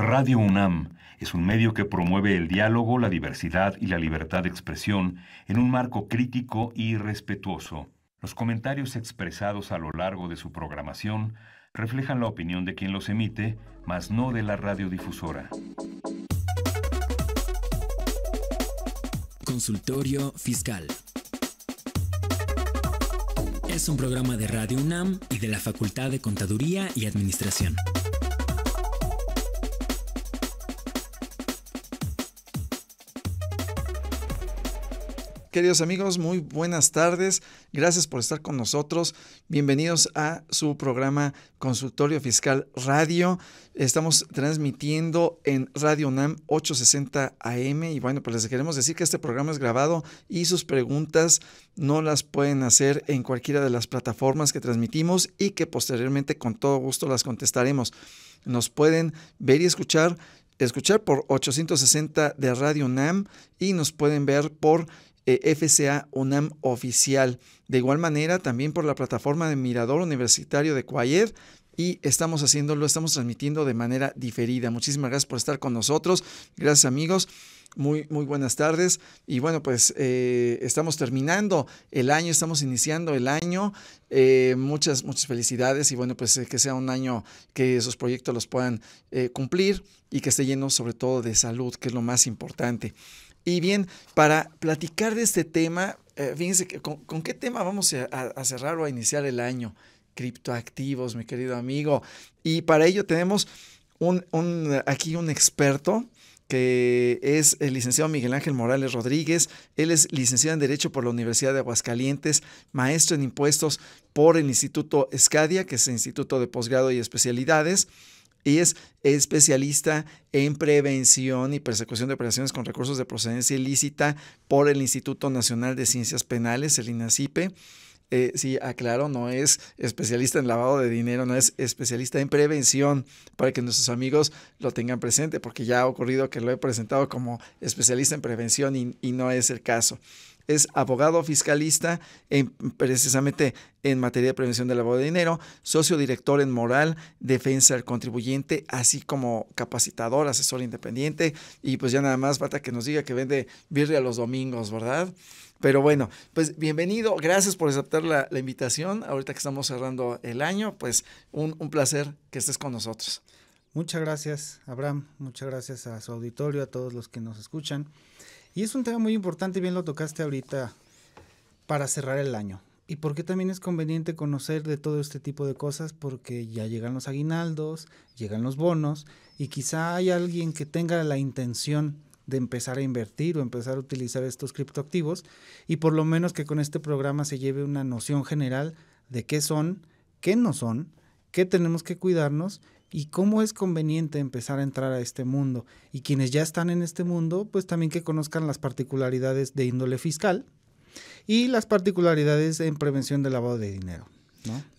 Radio UNAM es un medio que promueve el diálogo, la diversidad y la libertad de expresión en un marco crítico y respetuoso. Los comentarios expresados a lo largo de su programación reflejan la opinión de quien los emite, mas no de la radiodifusora. Consultorio Fiscal. Es un programa de Radio UNAM y de la Facultad de Contaduría y Administración. Queridos amigos, muy buenas tardes. Gracias por estar con nosotros. Bienvenidos a su programa Consultorio Fiscal Radio. Estamos transmitiendo en Radio NAM 860 AM y bueno, pues les queremos decir que este programa es grabado y sus preguntas no las pueden hacer en cualquiera de las plataformas que transmitimos y que posteriormente con todo gusto las contestaremos. Nos pueden ver y escuchar escuchar por 860 de Radio NAM y nos pueden ver por eh, FCA UNAM oficial. De igual manera, también por la plataforma de Mirador Universitario de Cuayer, y estamos haciéndolo, estamos transmitiendo de manera diferida. Muchísimas gracias por estar con nosotros. Gracias amigos. Muy, muy buenas tardes. Y bueno, pues eh, estamos terminando el año, estamos iniciando el año. Eh, muchas, muchas felicidades y bueno, pues que sea un año que esos proyectos los puedan cumplir y que esté lleno sobre todo de salud, que es lo más importante. Y bien, para platicar de este tema, eh, fíjense ¿con, qué tema vamos a, cerrar o a iniciar el año. Criptoactivos, mi querido amigo. Y para ello tenemos un, aquí un experto que es el licenciado Miguel Ángel Morales Rodríguez. Él es licenciado en Derecho por la Universidad de Aguascalientes, maestro en impuestos por el Instituto Escadia, que es el Instituto de Posgrado y Especialidades y es especialista en prevención y persecución de operaciones con recursos de procedencia ilícita por el Instituto Nacional de Ciencias Penales, el INACIPE. Eh, sí, aclaro, no es especialista en lavado de dinero, no es especialista en prevención, para que nuestros amigos lo tengan presente, porque ya ha ocurrido que lo he presentado como especialista en prevención y no es el caso es abogado fiscalista precisamente en materia de prevención del lavado de dinero, socio director en Moral, Defensa del Contribuyente, así como capacitador, asesor independiente y pues ya nada más falta que nos diga que vende a los domingos, ¿verdad? Pero bueno, pues bienvenido, gracias por aceptar la, invitación. Ahorita que estamos cerrando el año, pues un, un placer que estés con nosotros. Muchas gracias, Abraham. Muchas gracias a su auditorio, a todos los que nos escuchan. Y es un tema muy importante, bien lo tocaste ahorita, para cerrar el año. ¿Y por qué también es conveniente conocer de todo este tipo de cosas? Porque ya llegan los aguinaldos, llegan los bonos, y quizá hay alguien que tenga la intención de empezar a invertir o empezar a utilizar estos criptoactivos, y por lo menos que con este programa se lleve una noción general de qué son, qué no son, qué tenemos que cuidarnos y cómo es conveniente empezar a entrar a este mundo. Y quienes ya están en este mundo, pues también que conozcan las particularidades de índole fiscal y las particularidades en prevención del lavado de dinero.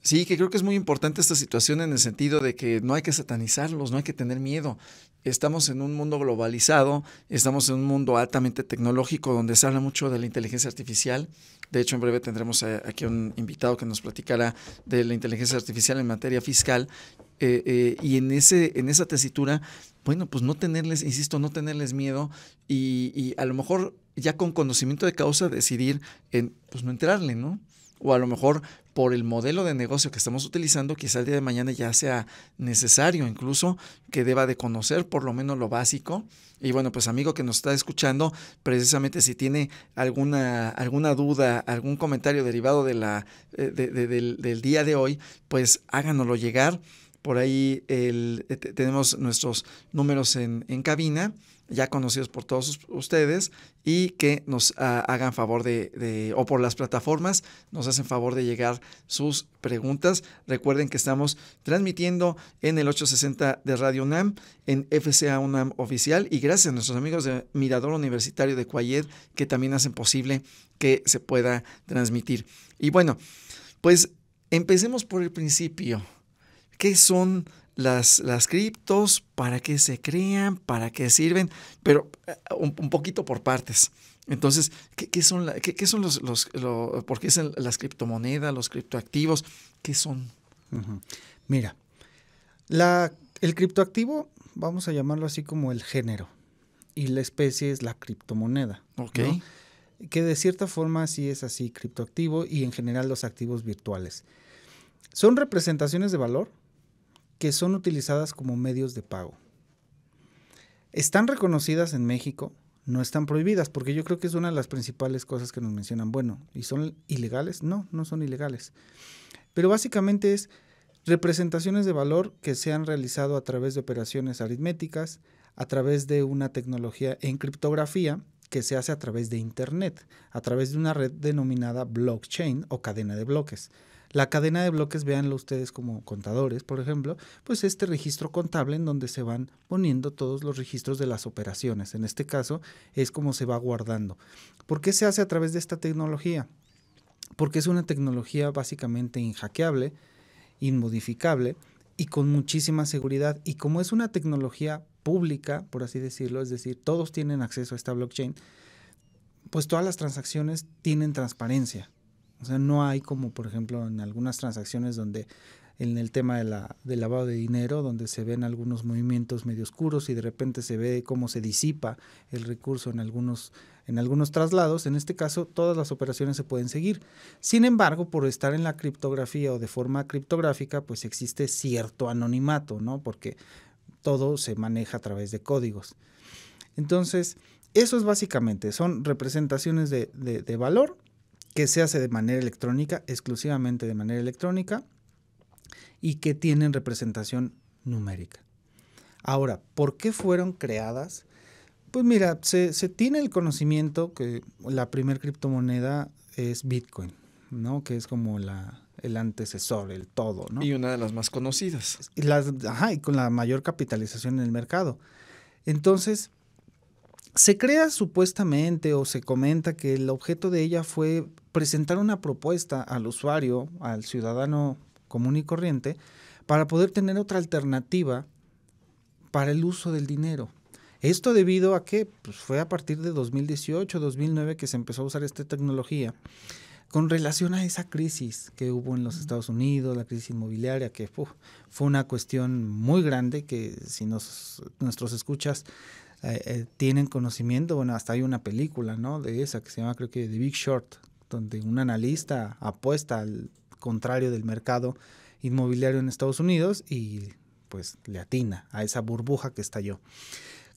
Sí, que creo que es muy importante esta situación en el sentido de que no hay que satanizarlos, no hay que tener miedo estamos en un mundo globalizado, estamos en un mundo altamente tecnológico donde se habla mucho de la inteligencia artificial. De hecho, en breve tendremos eh, aquí un invitado que nos platicará de la inteligencia artificial en materia fiscal. Eh, eh, y en, ese, en esa tesitura, bueno, pues no tenerles, insisto, no tenerles miedo y, y a lo mejor ya con conocimiento de causa decidir en, pues no entrarle, ¿no? o a lo mejor por el modelo de negocio que estamos utilizando, quizá el día de mañana ya sea necesario incluso que deba de conocer por lo menos lo básico. Y bueno, pues amigo que nos está escuchando, precisamente si tiene alguna, alguna duda, algún comentario derivado de la, eh, del, día de hoy, pues háganoslo llegar. Por ahí eh, tenemos nuestros números en cabina ya conocidos por todos ustedes, y que nos ah, hagan favor de, o por las plataformas, nos hacen favor de llegar sus preguntas. Recuerden que estamos transmitiendo en el 860 de Radio UNAM, en FCA UNAM Oficial, y gracias a nuestros amigos de Mirador Universitario de Cuayet, que también hacen posible que se pueda transmitir. Y bueno, pues empecemos por el principio. ¿Qué son las, criptos, para qué se crean, para qué sirven, pero eh, un, poquito por partes. Entonces, ¿qué, son, son los, los, por qué son las criptomonedas, los criptoactivos? ¿Qué son? Mira, la, el criptoactivo, vamos a llamarlo así como el género, y la especie es la criptomoneda. Ok. Que de cierta forma sí es así criptoactivo y en general los activos virtuales. Son representaciones de valor que son utilizadas como medios de pago. Están reconocidas en México, no están prohibidas, porque yo creo que es una de las principales cosas que nos mencionan. Bueno, ¿y son ilegales? No, no son ilegales. Pero básicamente es representaciones de valor que se han realizado a través de operaciones aritméticas, a través de una tecnología en criptografía que se hace a través de Internet, a través de una red denominada blockchain o cadena de bloques. La cadena de bloques, véanlo ustedes como contadores, por ejemplo, pues este registro contable en donde se van poniendo todos los registros de las operaciones. En este caso es como se va guardando. ¿Por qué se hace a través de esta tecnología? Porque es una tecnología básicamente injaqueable, inmodificable y con muchísima seguridad. Y como es una tecnología pública, por así decirlo, es decir, todos tienen acceso a esta blockchain, pues todas las transacciones tienen transparencia. O sea, no hay como, por ejemplo, en algunas transacciones donde en el tema de la, del lavado de dinero, donde se ven algunos movimientos medio oscuros y de repente se ve cómo se disipa el recurso en algunos, en algunos traslados. En este caso, todas las operaciones se pueden seguir. Sin embargo, por estar en la criptografía o de forma criptográfica, pues existe cierto anonimato, ¿no? Porque todo se maneja a través de códigos. Entonces, eso es básicamente, son representaciones de, de, de valor que se hace de manera electrónica, exclusivamente de manera electrónica, y que tienen representación numérica. Ahora, ¿por qué fueron creadas? Pues mira, se, tiene el conocimiento que la primer criptomoneda es Bitcoin, ¿no? Que es como la, el antecesor, el todo, ¿no? Y una de las más conocidas. Las, ajá, y con la mayor capitalización en el mercado. Entonces, se crea supuestamente o se comenta que el objeto de ella fue presentar una propuesta al usuario, al ciudadano común y corriente, para poder tener otra alternativa para el uso del dinero. Esto debido a que pues, fue a partir de 2018, 2009 que se empezó a usar esta tecnología. Con relación a esa crisis que hubo en los Estados Unidos, la crisis inmobiliaria, que fue una cuestión muy grande que si nos, nuestros escuchas eh, eh, tienen conocimiento, bueno, hasta hay una película, ¿no? De esa que se llama, creo que The Big Short, donde un analista apuesta al contrario del mercado inmobiliario en Estados Unidos y pues le atina a esa burbuja que estalló.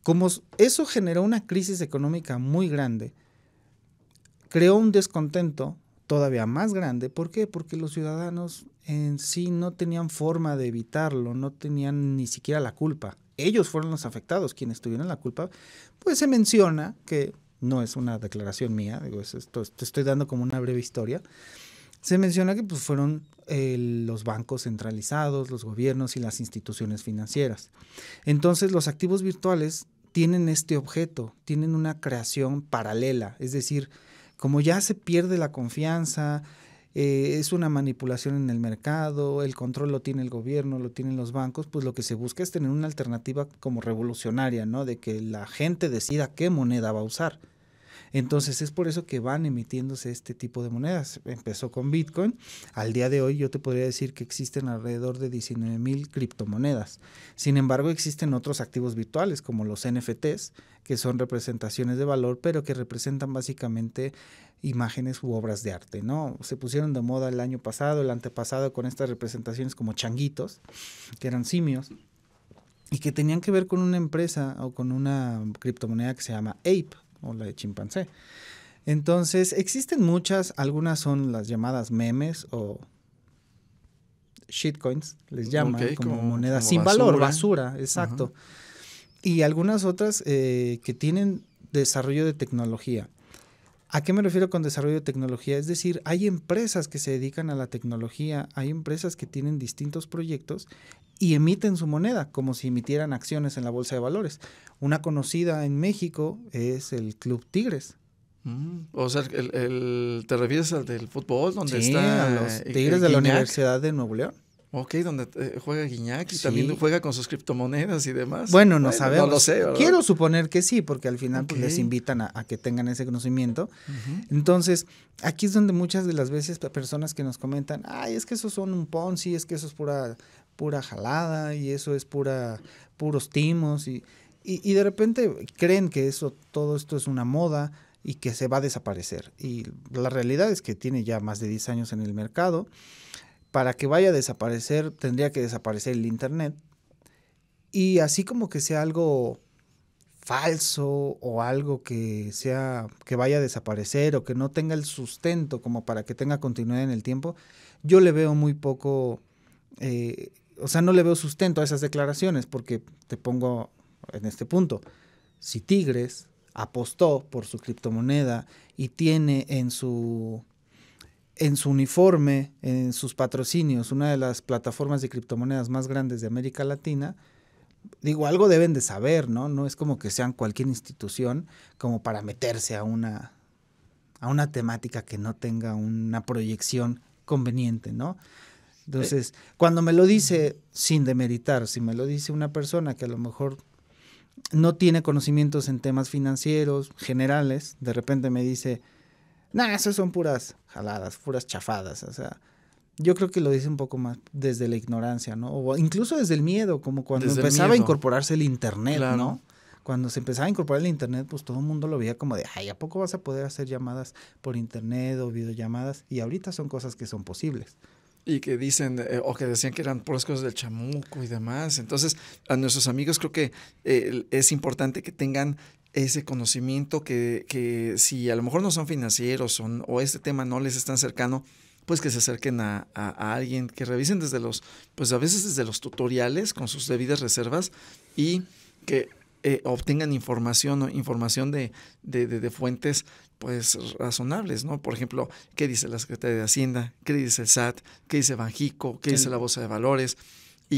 Como eso generó una crisis económica muy grande, creó un descontento todavía más grande. ¿Por qué? Porque los ciudadanos en sí no tenían forma de evitarlo, no tenían ni siquiera la culpa ellos fueron los afectados, quienes tuvieron la culpa, pues se menciona que no es una declaración mía, digo, esto, te estoy dando como una breve historia. Se menciona que pues, fueron eh, los bancos centralizados, los gobiernos y las instituciones financieras. Entonces, los activos virtuales tienen este objeto, tienen una creación paralela, es decir, como ya se pierde la confianza, eh, es una manipulación en el mercado, el control lo tiene el gobierno, lo tienen los bancos, pues lo que se busca es tener una alternativa como revolucionaria, ¿no? De que la gente decida qué moneda va a usar. Entonces es por eso que van emitiéndose este tipo de monedas. Empezó con Bitcoin. Al día de hoy yo te podría decir que existen alrededor de 19 mil criptomonedas. Sin embargo, existen otros activos virtuales como los NFTs, que son representaciones de valor, pero que representan básicamente imágenes u obras de arte, ¿no? Se pusieron de moda el año pasado, el antepasado, con estas representaciones como changuitos, que eran simios, y que tenían que ver con una empresa o con una criptomoneda que se llama Ape, o la de chimpancé. Entonces, existen muchas, algunas son las llamadas memes o shitcoins, les llaman como, moneda sin valor, basura, exacto. Y algunas otras eh, que tienen desarrollo de tecnología. ¿A qué me refiero con desarrollo de tecnología? Es decir, hay empresas que se dedican a la tecnología, hay empresas que tienen distintos proyectos y emiten su moneda como si emitieran acciones en la bolsa de valores. Una conocida en México es el Club Tigres. Mm, o sea, el, ¿te refieres al del fútbol? Donde sí, los Tigres de la Universidad de Nuevo León. Ok, donde eh, juega Guiñac y también juega con sus criptomonedas y demás. Bueno, no sabemos. No lo sé. Quiero suponer que sí, porque al final pues, les invitan a, que tengan ese conocimiento. Entonces, aquí es donde muchas de las veces personas que nos comentan, ay, es que esos son un Ponzi, es que eso es pura, pura jalada y eso es pura, puros timos y, y, de repente creen que eso, todo esto es una moda y que se va a desaparecer. Y la realidad es que tiene ya más de 10 años en el mercado para que vaya a desaparecer, tendría que desaparecer el Internet. Y así como que sea algo falso o algo que sea que vaya a desaparecer o que no tenga el sustento como para que tenga continuidad en el tiempo, yo le veo muy poco, eh, o sea, no le veo sustento a esas declaraciones porque te pongo en este punto, si Tigres apostó por su criptomoneda y tiene en su en su uniforme, en sus patrocinios, una de las plataformas de criptomonedas más grandes de América Latina, digo, algo deben de saber, ¿no? No es como que sean cualquier institución como para meterse a una, a una temática que no tenga una proyección conveniente, ¿no? Entonces, cuando me lo dice, sin demeritar, si me lo dice una persona que a lo mejor no tiene conocimientos en temas financieros generales, de repente me dice, Nah, esas son puras jaladas, puras chafadas. O sea, yo creo que lo dice un poco más desde la ignorancia, ¿no? O incluso desde el miedo, como cuando empezaba a incorporarse el Internet, ¿no? Cuando se empezaba a incorporar el Internet, pues todo el mundo lo veía como de, ay, ¿a poco vas a poder hacer llamadas por Internet o videollamadas? Y ahorita son cosas que son posibles. Y que dicen, eh, o que decían que eran puras cosas del chamuco y demás. Entonces, a nuestros amigos creo que eh, es importante que tengan ese conocimiento que, que, si a lo mejor no son financieros son, o este tema no les es tan cercano, pues que se acerquen a, alguien, que revisen desde los, pues a veces desde los tutoriales con sus debidas reservas y que eh, obtengan información, información de, de, fuentes pues razonables, ¿no? Por ejemplo, ¿qué dice la Secretaría de Hacienda? ¿Qué dice el SAT? ¿Qué dice Banjico? ¿Qué dice la Bolsa de Valores?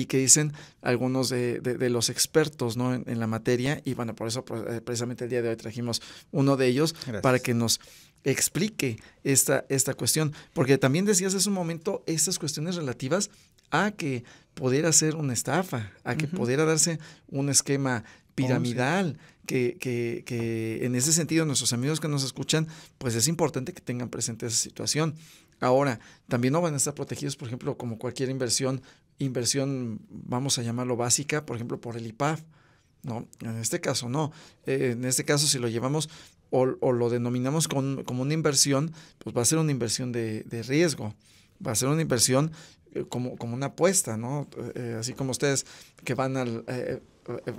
y que dicen algunos de, los expertos ¿no? en, la materia. Y bueno, por eso eh, precisamente el día de hoy trajimos uno de ellos para que nos explique esta, esta cuestión. Porque también decías hace un momento estas cuestiones relativas a que pudiera ser una estafa, a que pudiera darse un esquema oh, piramidal, que, que, que, en ese sentido nuestros amigos que nos escuchan, pues es importante que tengan presente esa situación. Ahora, también no van a estar protegidos, por ejemplo, como cualquier inversión inversión, vamos a llamarlo básica, por ejemplo, por el IPAF. No, en este caso no. Eh, en este caso, si lo llevamos o, lo denominamos como una inversión, pues va a ser una inversión de, riesgo, va a ser una inversión eh, como, como, una apuesta, ¿no? Eh, así como ustedes que van, al,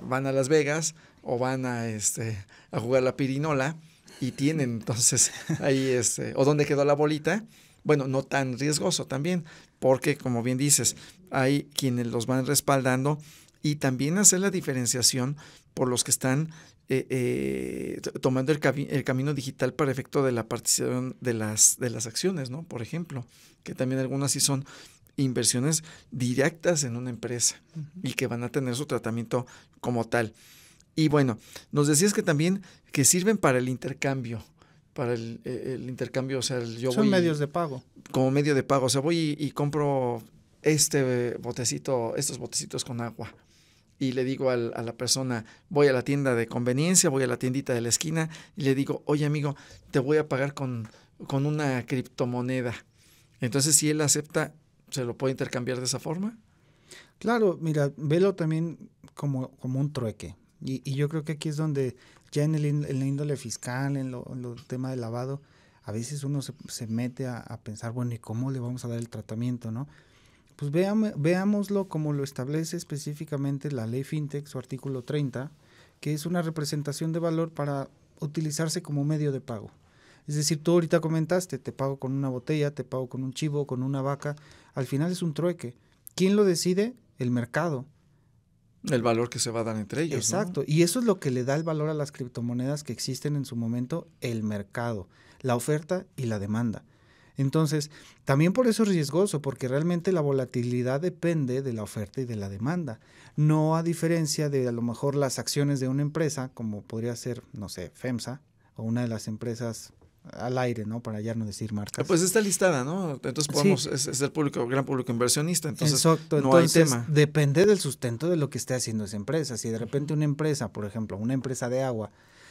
van a Las Vegas o van a, este, a jugar la pirinola y tienen entonces ahí, este, o donde quedó la bolita, bueno, no tan riesgoso también, porque como bien dices, hay quienes los van respaldando y también hacer la diferenciación por los que están eh, eh, tomando el, camino digital para efecto de la participación de las, de las acciones, ¿no? Por ejemplo, que también algunas sí son inversiones directas en una empresa y que van a tener su tratamiento como tal. Y bueno, nos decías que también que sirven para el intercambio, para e, el, intercambio, o sea, el, yo Son voy medios de pago. Como medio de pago, o sea, voy y, compro este botecito, estos botecitos con agua, y le digo a la persona, voy a la tienda de conveniencia, voy a la tiendita de la esquina y le digo, oye amigo, te voy a pagar con, con una criptomoneda. Entonces, si él acepta, ¿se lo puede intercambiar de esa forma? Claro, mira, velo también como, como un trueque. Y, y yo creo que aquí es donde ya en, el, la índole fiscal, en el tema de lavado, a veces uno se, mete a, pensar, bueno, ¿y cómo le vamos a dar el tratamiento, no? Pues veámoslo como lo establece específicamente la ley FinTech, su artículo 30, que es una representación de valor para utilizarse como medio de pago. Es decir, tú ahorita comentaste, te pago con una botella, te pago con un chivo, con una vaca, al final es un trueque. ¿Quién lo decide? El mercado. El valor que se va a dar entre ellos. Exacto, y eso es lo que le da el valor a las criptomonedas que existen en su momento, el mercado, la oferta y la demanda. Entonces, también por eso es riesgoso, porque realmente la volatilidad depende de la oferta y de la demanda. No a diferencia de a lo mejor las acciones de una empresa, como podría ser, no sé, FEMSA o una de las empresas al aire, ¿no? Para ya no decir marcas. Ah, pues está listada, ¿no? Entonces podemos, es, es, el público, gran público inversionista, entonces Exacto. no hay tema. Depende del sustento de lo que esté haciendo esa empresa. Si de repente una empresa, por ejemplo, una empresa de agua,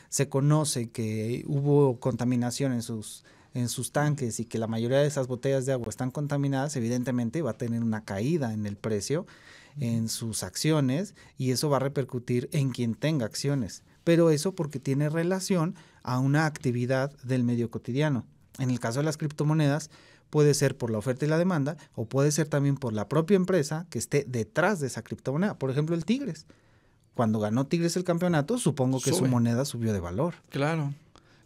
se conoce que hubo contaminación en sus en sus tanques y que la mayoría de esas botellas de agua están contaminadas, evidentemente va a tener una caída en el precio, en sus acciones, y eso va a repercutir en quien tenga acciones. Pero eso porque tiene relación a una actividad del medio cotidiano. En el caso de las criptomonedas, puede ser por la oferta y la demanda o puede ser también por la propia empresa que esté detrás de esa criptomoneda. Por ejemplo, el Tigres. Cuando ganó Tigres el campeonato, supongo que su moneda subió de valor. Claro.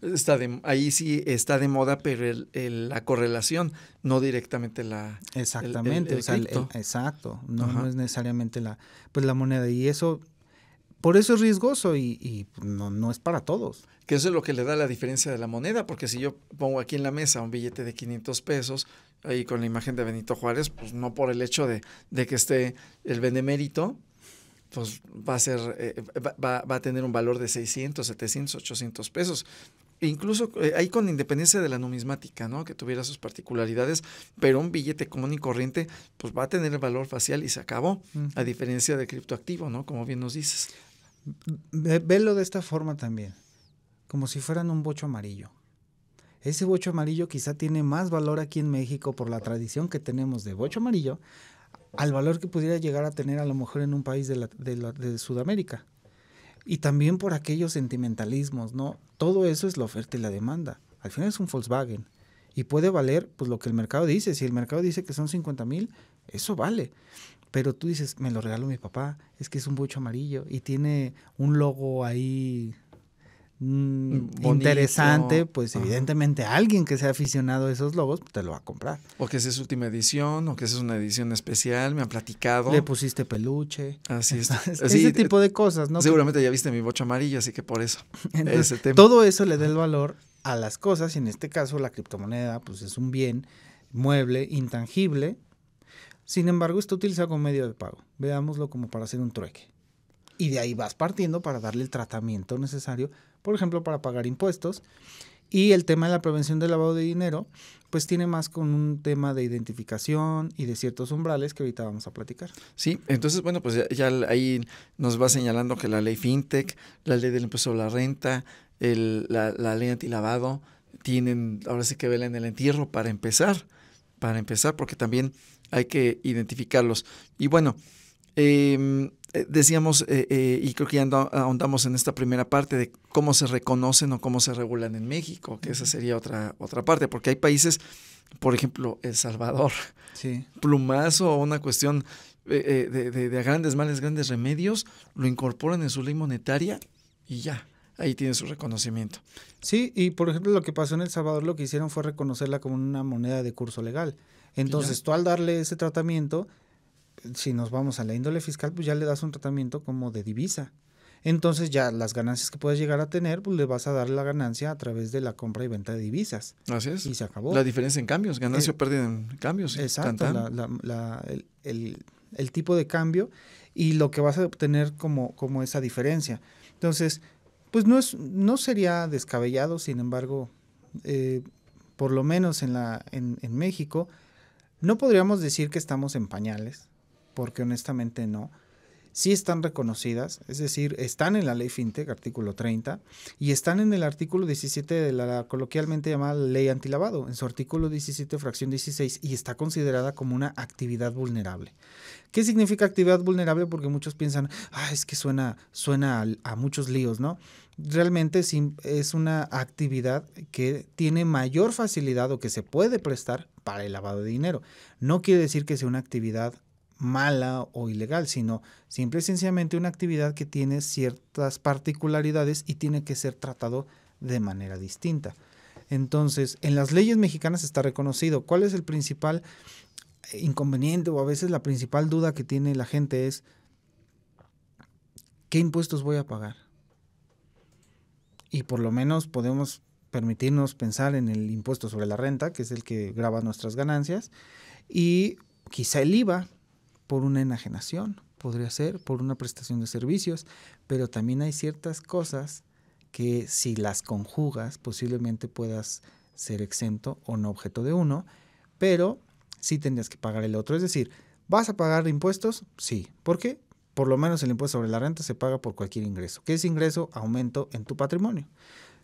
Está ahí sí está de moda, pero la correlación, no directamente la. Exactamente, exacto. No, no, es necesariamente la, pues, la moneda. Y eso por eso es riesgoso y, no, no, es para todos. Que eso es lo que le da la diferencia de la moneda, porque si yo pongo aquí en la mesa un billete de 500 pesos, ahí con la imagen de Benito Juárez, pues no por el hecho de, que esté el benemérito, pues va a ser, eh, va, a tener un valor de 600, 700, 800 pesos. Incluso eh, ahí con independencia de la numismática, ¿no? Que tuviera sus particularidades, pero un billete común y corriente, pues va a tener el valor facial y se acabó, a diferencia de criptoactivo, ¿no? Como bien nos dices velo de esta forma también, como si fueran un bocho amarillo. Ese bocho amarillo quizá tiene más valor aquí en México por la tradición que tenemos de bocho amarillo al valor que pudiera llegar a tener a lo mejor en un país de, Sudamérica. Y también por aquellos sentimentalismos, ¿no? Todo eso es la oferta y la demanda. Al final es un Volkswagen y puede valer pues lo que el mercado dice. Si el mercado dice que son 50 mil, eso vale. Pero tú dices, me lo regalo mi papá, es que es un bocho amarillo y tiene un logo ahí mm, mm, interesante, pues evidentemente alguien que sea aficionado a esos logos te lo va a comprar. O que esa es última edición, o que es una edición especial, me han platicado. Le pusiste peluche. Así es. ese eh, tipo de cosas, ¿no? Seguramente ya viste mi bocho amarillo, así que por eso. Todo eso le da el valor a las cosas, y en este caso la criptomoneda, pues es un bien mueble, intangible, sin embargo, esto utiliza como medio de pago. Veámoslo como para hacer un trueque. Y de ahí vas partiendo para darle el tratamiento necesario, por ejemplo, para pagar impuestos. Y el tema de la prevención del lavado de dinero, pues tiene más con un tema de identificación y de ciertos umbrales que ahorita vamos a platicar. Sí, entonces, bueno, pues ya, ahí nos va señalando que la ley FinTech, la ley del impuesto a la renta, la, la, ley antilavado, tienen, ahora sí que vela en el entierro para empezar, para empezar, porque también hay que identificarlos. Y bueno, em, eh, decíamos, eh, eh, y creo que ya ahondamos en esta primera parte de cómo se reconocen o cómo se regulan en México, que esa sería otra, otra parte, porque hay países, por ejemplo, El Salvador, sí. plumazo, una cuestión de, de, de, grandes males, grandes remedios, lo incorporan en su ley monetaria y ya. Ahí tiene su reconocimiento. Sí, y por ejemplo lo que pasó en El Salvador, lo que hicieron fue reconocerla como una moneda de curso legal. Entonces, tú al darle ese tratamiento, si nos vamos a la índole fiscal, pues ya le das un tratamiento como de divisa. Entonces ya las ganancias que puedes llegar a tener, pues le vas a dar la ganancia a través de la compra y venta de divisas. Así es. Y se acabó. La diferencia en cambios, ganancia eh, o pérdida en cambios. Exacto, el, tipo de cambio y lo que vas a obtener como, como esa diferencia. Entonces, pues no, es, no sería descabellado, sin embargo, eh, por lo menos en, la, en México, no podríamos decir que estamos en pañales, porque honestamente no, sí están reconocidas, es decir, están en la ley FinTech, artículo 30, y están en el artículo 17 de la coloquialmente llamada ley antilavado, en su artículo 17, fracción 16, y está considerada como una actividad vulnerable. ¿Qué significa actividad vulnerable? Porque muchos piensan, ah, es que suena, suena a, a muchos líos, ¿no? Realmente es una actividad que tiene mayor facilidad o que se puede prestar para el lavado de dinero. No quiere decir que sea una actividad mala o ilegal, sino simple y sencillamente una actividad que tiene ciertas particularidades y tiene que ser tratado de manera distinta. Entonces, en las leyes mexicanas está reconocido cuál es el principal eh, inconveniente o a veces la principal duda que tiene la gente es ¿qué impuestos voy a pagar? Y por lo menos podemos permitirnos pensar en el impuesto sobre la renta, que es el que graba nuestras ganancias, y quizá el IVA, por una enajenación, podría ser por una prestación de servicios, pero también hay ciertas cosas que si las conjugas posiblemente puedas ser exento o no objeto de uno, pero sí tendrías que pagar el otro. Es decir, ¿vas a pagar impuestos? Sí. ¿Por qué? Por lo menos el impuesto sobre la renta se paga por cualquier ingreso. ¿Qué es ingreso? Aumento en tu patrimonio.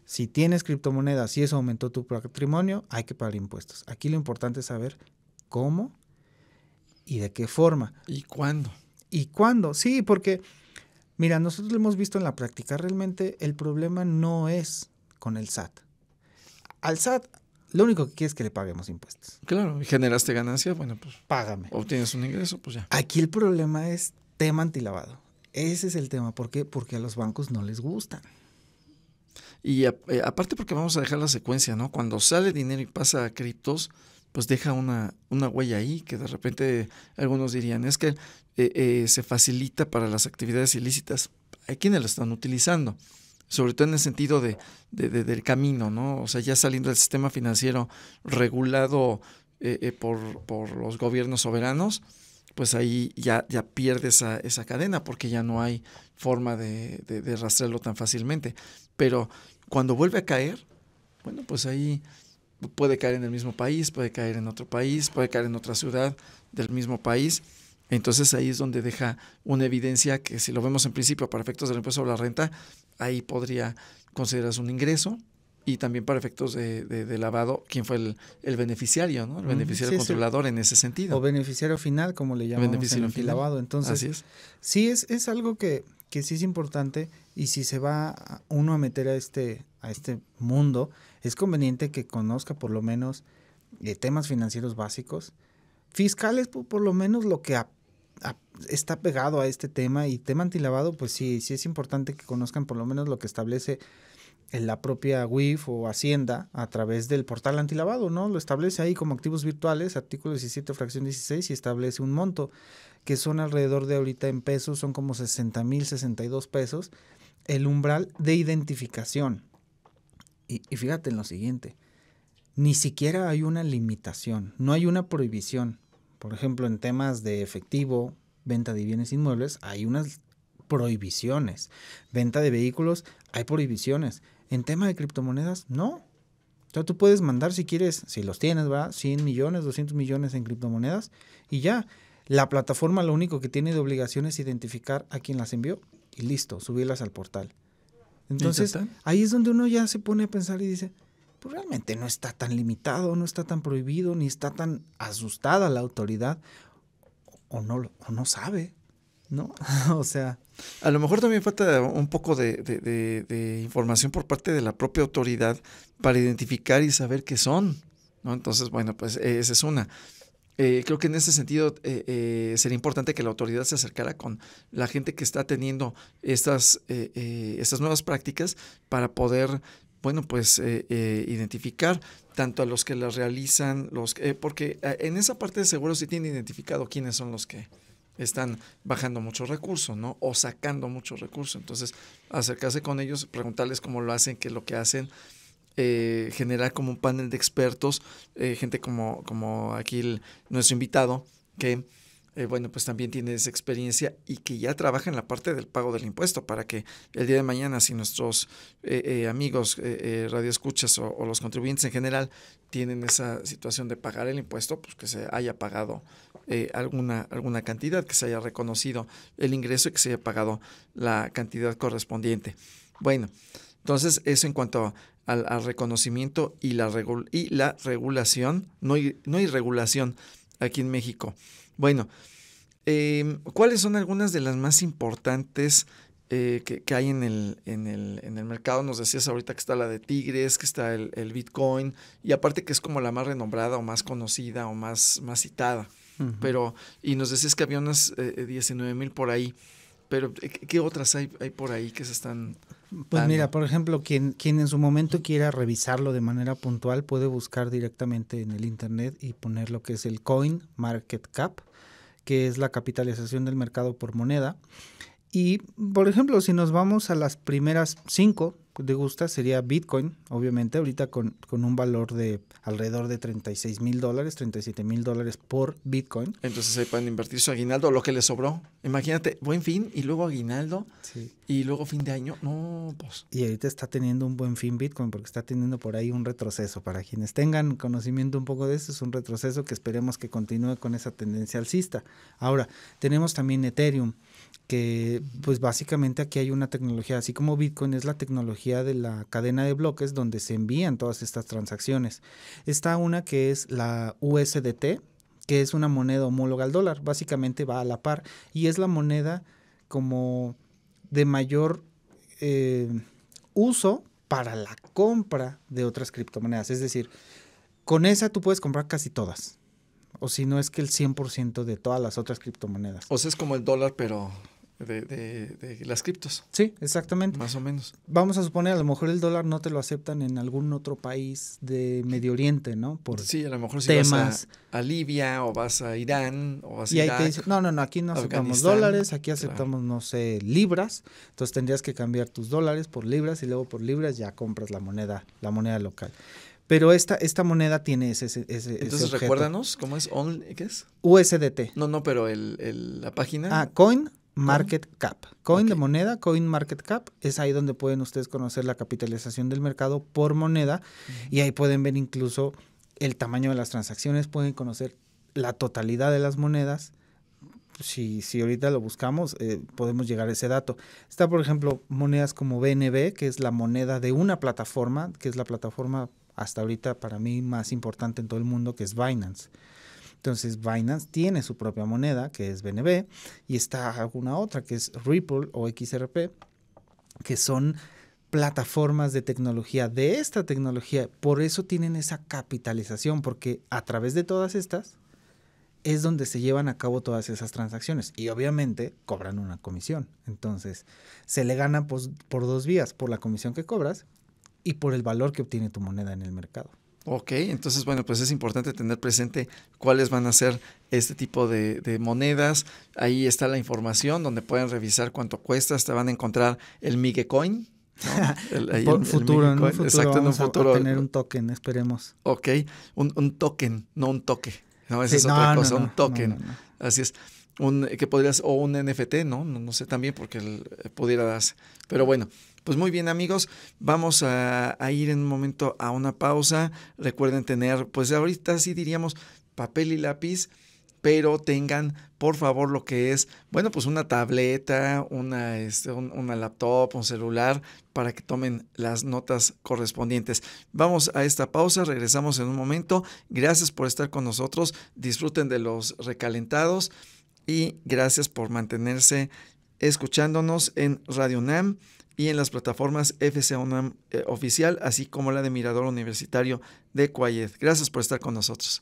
Si tienes criptomonedas y eso aumentó tu patrimonio, hay que pagar impuestos. Aquí lo importante es saber cómo y de qué forma. ¿Y cuándo? ¿Y cuándo? Sí, porque, mira, nosotros lo hemos visto en la práctica, realmente el problema no es con el SAT. Al SAT lo único que quiere es que le paguemos impuestos. Claro, generaste ganancia, bueno, pues págame. Obtienes un ingreso, pues ya. Aquí el problema es tema antilavado. Ese es el tema. ¿Por qué? Porque a los bancos no les gustan. Y eh, aparte porque vamos a dejar la secuencia, ¿no? Cuando sale dinero y pasa a criptos, pues deja una, una huella ahí, que de repente algunos dirían, es que eh, eh, se facilita para las actividades ilícitas. ¿A quienes lo están utilizando, sobre todo en el sentido de, del camino, ¿no? O sea, ya saliendo del sistema financiero regulado eh, por, por, los gobiernos soberanos, pues ahí ya, ya pierde esa, cadena porque ya no hay forma de, de, de rastrearlo tan fácilmente. Pero cuando vuelve a caer, bueno, pues ahí puede caer en el mismo país, puede caer en otro país, puede caer en otra ciudad del mismo país. Entonces ahí es donde deja una evidencia que si lo vemos en principio para efectos del impuesto sobre la renta, ahí podría considerarse un ingreso y también para efectos de, de, lavado, quién fue el, beneficiario, ¿no? El beneficiario controlador en ese sentido. O beneficiario final, como le llamamos en el lavado. Entonces, es. sí es, es algo que, que sí es importante y si se va uno a meter a este, a este mundo, es conveniente que conozca por lo menos eh, temas financieros básicos. Fiscales, por, por lo menos lo que está pegado a este tema y tema antilavado, pues sí, sí es importante que conozcan por lo menos lo que establece en la propia WIF o Hacienda a través del portal antilavado, ¿no? Lo establece ahí como activos virtuales, artículo 17, fracción 16, y establece un monto que son alrededor de ahorita en pesos, son como 60 mil 62 pesos, el umbral de identificación. Y, fíjate en lo siguiente, ni siquiera hay una limitación, no hay una prohibición. Por ejemplo, en temas de efectivo, venta de bienes inmuebles, hay unas prohibiciones. Venta de vehículos, hay prohibiciones. En tema de criptomonedas, no. O tú puedes mandar si quieres, si los tienes, va, 100 millones, 200 millones en criptomonedas y ya. La plataforma lo único que tiene de obligación es identificar a quien las envió y listo, subirlas al portal. Entonces, ahí es donde uno ya se pone a pensar y dice, pues realmente no está tan limitado, no está tan prohibido, ni está tan asustada la autoridad, o no, o no sabe, ¿no? o sea... A lo mejor también falta un poco de, de, de, información por parte de la propia autoridad para identificar y saber qué son. ¿no? Entonces, bueno, pues e, esa es una. Eh, creo que en ese sentido eh, eh, sería importante que la autoridad se acercara con la gente que está teniendo estas, estas nuevas prácticas para poder, bueno, pues identificar tanto a los que las realizan, los porque en esa parte de seguro sí tiene identificado quiénes son los que están bajando mucho recurso, ¿no? O sacando mucho recurso. Entonces, acercarse con ellos, preguntarles cómo lo hacen, qué es lo que hacen, eh, generar como un panel de expertos, eh, gente como, como aquí nuestro invitado, que eh, bueno, pues también tiene esa experiencia y que ya trabaja en la parte del pago del impuesto para que el día de mañana, si nuestros amigos radioescuchas o, o, los contribuyentes en general tienen esa situación de pagar el impuesto, pues que se haya pagado alguna, alguna cantidad, que se haya reconocido el ingreso y que se haya pagado la cantidad correspondiente. Bueno, entonces eso en cuanto al, reconocimiento y la, y la regulación, no hay, no hay regulación aquí en México. Bueno, em, ¿cuáles son algunas de las más importantes eh, que, hay en el, en, el, en el, mercado? Nos decías ahorita que está la de Tigres, que está el, Bitcoin, y aparte que es como la más renombrada o más conocida o más, más citada. Pero, y nos decías que había unas eh, 19 eh, mil por ahí. Pero, eh, ¿qué, otras hay, hay por ahí que se están pues ah, mira, por ejemplo, quien, quien en su momento quiera revisarlo de manera puntual puede buscar directamente en el Internet y poner lo que es el Coin Market Cap, que es la capitalización del mercado por moneda. Y, por ejemplo, si nos vamos a las primeras cinco, de gusta sería Bitcoin, obviamente, ahorita con, un valor de alrededor de 36 mil dólares, 37 mil dólares por Bitcoin. Entonces ahí pueden invertir su aguinaldo, lo que les sobró. Imagínate, buen fin y luego aguinaldo sí. y luego fin de año. No, pues. Y ahorita está teniendo un buen fin Bitcoin porque está teniendo por ahí un retroceso. Para quienes tengan conocimiento un poco de eso, es un retroceso que esperemos que continúe con esa tendencia alcista. Ahora, tenemos también Ethereum que pues básicamente aquí hay una tecnología, así como Bitcoin es la tecnología de la cadena de bloques donde se envían todas estas transacciones. Está una que es la USDT, que es una moneda homóloga al dólar, básicamente va a la par y es la moneda como de mayor eh, uso para la compra de otras criptomonedas. Es decir, con esa tú puedes comprar casi todas o si no es que el 100% de todas las otras criptomonedas. O sea, es como el dólar, pero de, de, las criptos. Sí, exactamente. Más o menos. Vamos a suponer, a lo mejor el dólar no te lo aceptan en algún otro país de Medio Oriente, ¿no? Por sí, a lo mejor si vas a, Libia o vas a Irán o vas y ahí te dicen, no, no, no, aquí no aceptamos dólares, aquí aceptamos, no sé, libras. Entonces tendrías que cambiar tus dólares por libras y luego por libras ya compras la moneda, la moneda local. Pero esta, moneda tiene ese, ese, Entonces recuérdanos, ¿cómo es? On ¿Qué es? USDT. No, no, pero el, la página. Ah, Coin Market Cap. Coin de moneda, Coin Market Cap, es ahí donde pueden ustedes conocer la capitalización del mercado por moneda y ahí pueden ver incluso el tamaño de las transacciones, pueden conocer la totalidad de las monedas. Si, si ahorita lo buscamos, eh, podemos llegar a ese dato. Está, por ejemplo, monedas como BNB, que es la moneda de una plataforma, que es la plataforma hasta ahorita para mí más importante en todo el mundo, que es Binance. Entonces Binance tiene su propia moneda, que es BNB, y está alguna otra, que es Ripple o XRP, que son plataformas de tecnología, de esta tecnología. Por eso tienen esa capitalización, porque a través de todas estas es donde se llevan a cabo todas esas transacciones y obviamente cobran una comisión. Entonces, se le gana pues por dos vías, por la comisión que cobras y por el valor que obtiene tu moneda en el mercado. Ok, entonces bueno, pues es importante tener presente cuáles van a ser este tipo de, monedas. Ahí está la información donde pueden revisar cuánto cuesta. Te van a encontrar el Migue Coin. El, futuro, en un futuro, Exacto, en un futuro. A tener un token, esperemos. Ok, un, token, no un toque. No, esa es otra cosa, un token. Así es. Un, que podrías, o un NFT, ¿no? No, sé también porque el, eh, pudiera darse. Pero bueno, pues muy bien amigos, vamos a, ir en un momento a una pausa. Recuerden tener, pues ahorita sí diríamos papel y lápiz pero tengan por favor lo que es, bueno, pues una tableta, una, este, una, laptop, un celular, para que tomen las notas correspondientes. Vamos a esta pausa, regresamos en un momento. Gracias por estar con nosotros, disfruten de los recalentados y gracias por mantenerse escuchándonos en Radio NAM y en las plataformas FCONAM eh, oficial, así como la de Mirador Universitario de Cuayet. Gracias por estar con nosotros.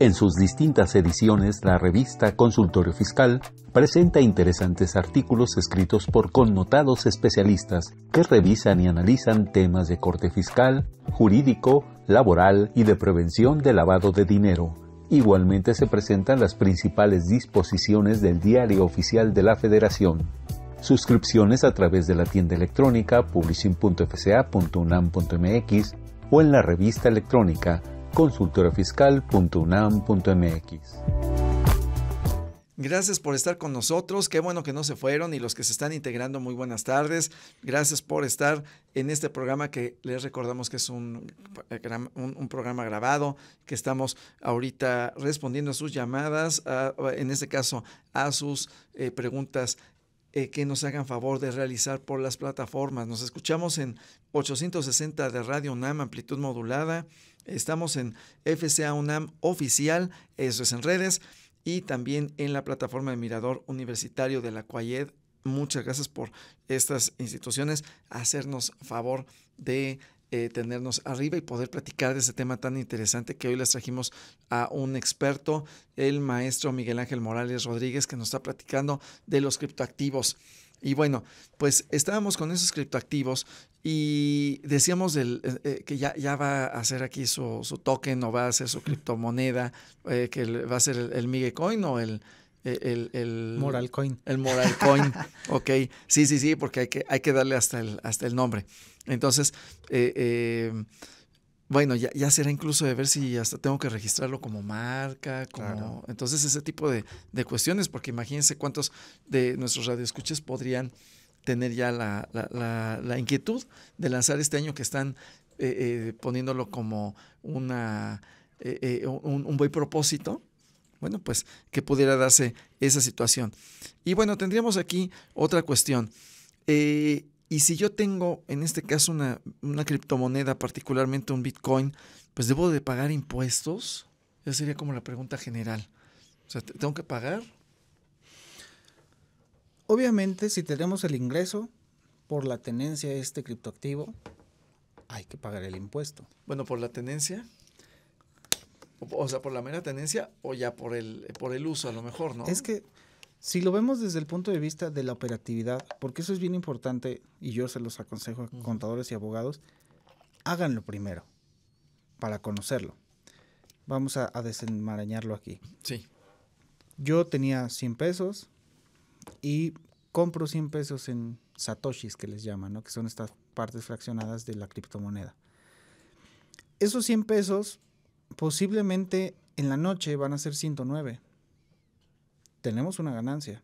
En sus distintas ediciones, la revista Consultorio Fiscal presenta interesantes artículos escritos por connotados especialistas que revisan y analizan temas de corte fiscal, jurídico, laboral y de prevención de lavado de dinero. Igualmente se presentan las principales disposiciones del Diario Oficial de la Federación. Suscripciones a través de la tienda electrónica publishing.fca.unam.mx o en la revista electrónica consultorafiscal.unam.mx. Gracias por estar con nosotros. Qué bueno que no se fueron y los que se están integrando, muy buenas tardes. Gracias por estar en este programa que les recordamos que es un, eh, programa grabado, que estamos ahorita respondiendo a sus llamadas, en este caso a sus eh, preguntas eh, que nos hagan favor de realizar por las plataformas. Nos escuchamos en 860 de Radio UNAM, amplitud modulada. Estamos en FCA UNAM oficial, eso es en redes y también en la plataforma de Mirador Universitario de la CUAYED. Muchas gracias por estas instituciones hacernos favor de eh, tenernos arriba y poder platicar de ese tema tan interesante que hoy les trajimos a un experto, el maestro Miguel Ángel Morales Rodríguez, que nos está platicando de los criptoactivos. Y bueno, pues estábamos con esos criptoactivos y decíamos el eh, eh, que ya, ya, va a hacer aquí su, token o va a hacer su criptomoneda, eh, que va a ser el, Miguecoin Coin o el, el, el, Moral Coin. El Moral Coin. ok. Sí, sí, sí, porque hay que, hay que darle hasta el, hasta el nombre. Entonces, bueno, ya, ya, será incluso de ver si hasta tengo que registrarlo como marca, como entonces ese tipo de, de, cuestiones, porque imagínense cuántos de nuestros radioescuches podrían tener ya la, inquietud de lanzar este año que están eh, eh, poniéndolo como una, eh, un, buen propósito, bueno, pues que pudiera darse esa situación. Y bueno, tendríamos aquí otra cuestión. y si yo tengo, en este caso, una, una, criptomoneda, particularmente un Bitcoin, pues debo de pagar impuestos. Esa sería como la pregunta general. O sea, ¿tengo que pagar Obviamente, si tenemos el ingreso por la tenencia de este criptoactivo, hay que pagar el impuesto. Bueno, por la tenencia. O sea, por la mera tenencia o ya por el, por el uso a lo mejor, ¿no? Es que si lo vemos desde el punto de vista de la operatividad, porque eso es bien importante y yo se los aconsejo a contadores y abogados, háganlo primero para conocerlo. Vamos a, a, desenmarañarlo aquí. Sí. Yo tenía 100 pesos, y compro 100 pesos en satoshis que les llaman, que son estas partes fraccionadas de la criptomoneda. Esos 100 pesos posiblemente en la noche van a ser 109. Tenemos una ganancia.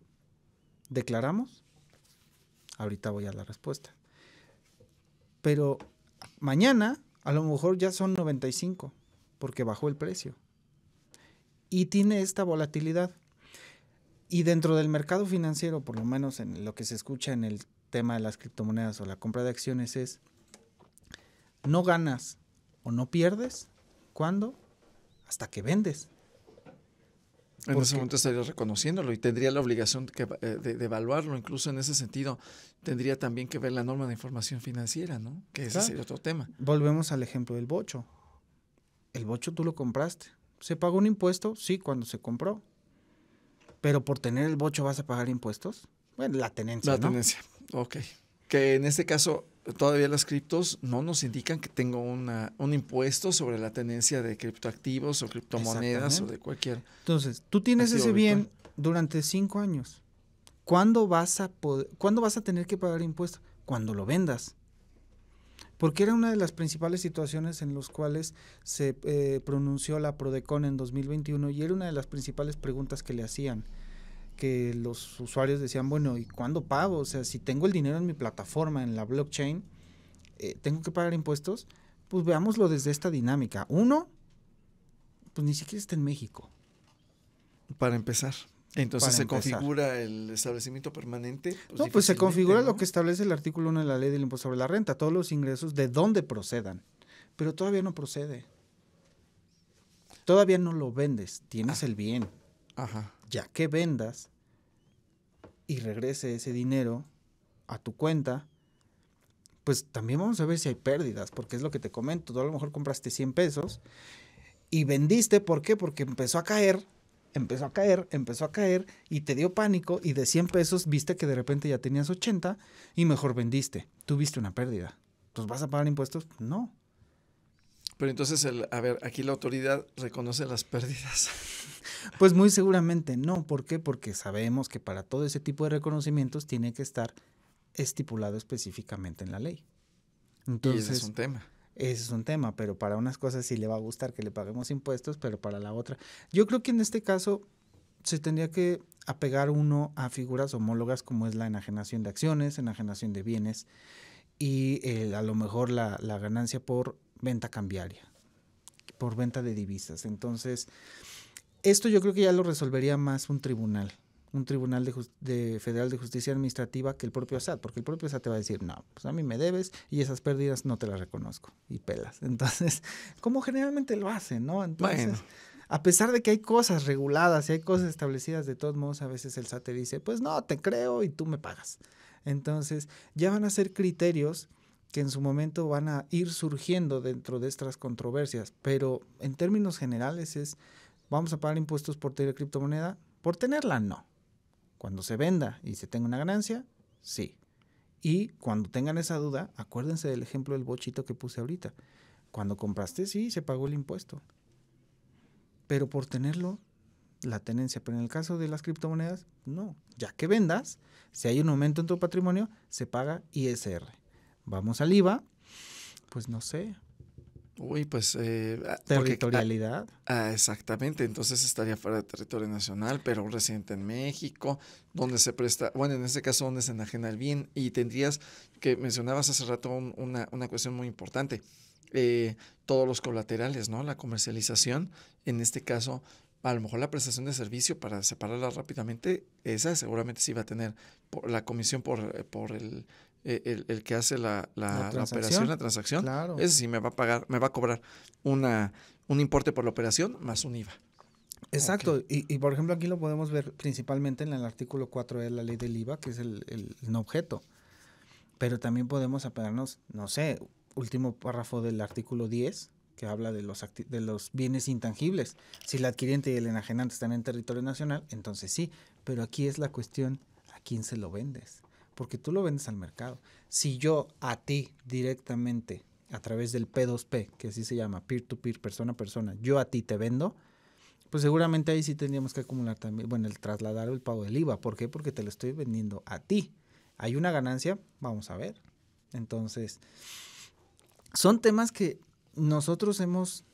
¿Declaramos? Ahorita voy a la respuesta. Pero mañana a lo mejor ya son 95 porque bajó el precio. Y tiene esta volatilidad. Y dentro del mercado financiero, por lo menos en lo que se escucha en el tema de las criptomonedas o la compra de acciones, es no ganas o no pierdes cuando hasta que vendes. En ese momento estaría reconociéndolo y tendría la obligación eh, de, evaluarlo. Incluso en ese sentido, tendría también que ver la norma de información financiera, ¿no? Que es otro tema. Volvemos al ejemplo del bocho. El bocho tú lo compraste. ¿Se pagó un impuesto? Sí, cuando se compró pero por tener el bocho vas a pagar impuestos. Bueno, la tenencia. La tenencia, ok. Que en este caso todavía las criptos no nos indican que tengo una, un impuesto sobre la tenencia de criptoactivos o criptomonedas o de cualquier. Entonces, tú tienes ese bien durante cinco años. ¿Cuándo vas a poder, ¿cuándo vas a tener que pagar impuestos? Cuando lo vendas porque era una de las principales situaciones en las cuales se eh, pronunció la PRODECON en 2021 y era una de las principales preguntas que le hacían que los usuarios decían, bueno, ¿y cuándo pago? O sea, si tengo el dinero en mi plataforma, en la blockchain, eh, ¿tengo que pagar impuestos? Pues veámoslo desde esta dinámica. Uno, pues ni siquiera está en México. Para empezar. Entonces se configura el establecimiento permanente. Pues, no, pues se configura lo que establece el artículo 1 de la ley del impuesto sobre la renta, todos los ingresos de dónde procedan, pero todavía no procede. Todavía no lo vendes, tienes ah. el bien. Ajá. Ya que vendas y regrese ese dinero a tu cuenta, pues también vamos a ver si hay pérdidas, porque es lo que te comento, tú a lo mejor compraste 100 pesos y vendiste, ¿por qué? Porque empezó a caer empezó a caer, empezó a caer y te dio pánico y de 100 pesos viste que de repente ya tenías 80 y mejor vendiste. Tuviste una pérdida. ¿Pues vas a pagar impuestos? No. Pero entonces, el, a ver, aquí la autoridad reconoce las pérdidas. Pues muy seguramente no. ¿Por qué? Porque sabemos que para todo ese tipo de reconocimientos tiene que estar estipulado específicamente en la ley. Entonces, y ese es un tema ese es un tema, pero para unas cosas sí le va a gustar que le paguemos impuestos, pero para la otra. Yo creo que en este caso se tendría que apegar uno a figuras homólogas como es la enajenación de acciones, enajenación de bienes y eh, a lo mejor la, la ganancia por venta cambiaria, por venta de divisas. Entonces, esto yo creo que ya lo resolvería más un tribunal un tribunal de, federal de justicia administrativa que el propio SAT, porque el propio SAT te va a decir, no, pues a mí me debes y esas pérdidas no te las reconozco y pelas. Entonces, como generalmente lo hacen, ¿no? Entonces, a pesar de que hay cosas reguladas y hay cosas establecidas, de todos modos a veces el SAT te dice, pues no, te creo y tú me pagas. Entonces, ya van a ser criterios que en su momento van a ir surgiendo dentro de estas controversias, pero en términos generales es, vamos a pagar impuestos por tener criptomoneda, por tenerla no cuando se venda y se tenga una ganancia, sí. Y cuando tengan esa duda, acuérdense del ejemplo del bochito que puse ahorita. Cuando compraste, sí, se pagó el impuesto. Pero por tenerlo, la tenencia. Pero en el caso de las criptomonedas, no. Ya que vendas, si hay un aumento en tu patrimonio, se paga ISR. Vamos al IVA, pues no sé, Uy, pues... Eh, ah, Territorialidad. Ah, ah, exactamente, entonces estaría fuera de territorio nacional, pero un residente en México, donde se presta, bueno, en este caso donde se enajena el bien y tendrías, que mencionabas hace rato una, una, cuestión muy importante, eh, todos los colaterales, ¿no? La comercialización, en este caso, a lo mejor la prestación de servicio para separarla rápidamente, esa seguramente sí va a tener por la comisión por, por el e-, el, que hace la, operación, la transacción, ese sí me va a pagar, me va a cobrar una, un importe por la operación más un IVA. Exacto, y, por ejemplo aquí lo podemos ver principalmente en el artículo 4 de la ley del IVA, que es el, el, objeto, pero también podemos apagarnos no sé, último párrafo del artículo 10, que habla de los, de los bienes intangibles. Si el adquiriente y el enajenante están en territorio nacional, entonces sí, pero aquí es la cuestión, ¿a quién se lo vendes? porque tú lo vendes al mercado. Si yo a ti directamente, a través del P2P, que así se llama, peer-to-peer, persona a persona, yo a ti te vendo, pues seguramente ahí sí tendríamos que acumular también, bueno, el trasladar el pago del IVA. ¿Por qué? Porque te lo estoy vendiendo a ti. ¿Hay una ganancia? Vamos a ver. Entonces, son temas que nosotros hemos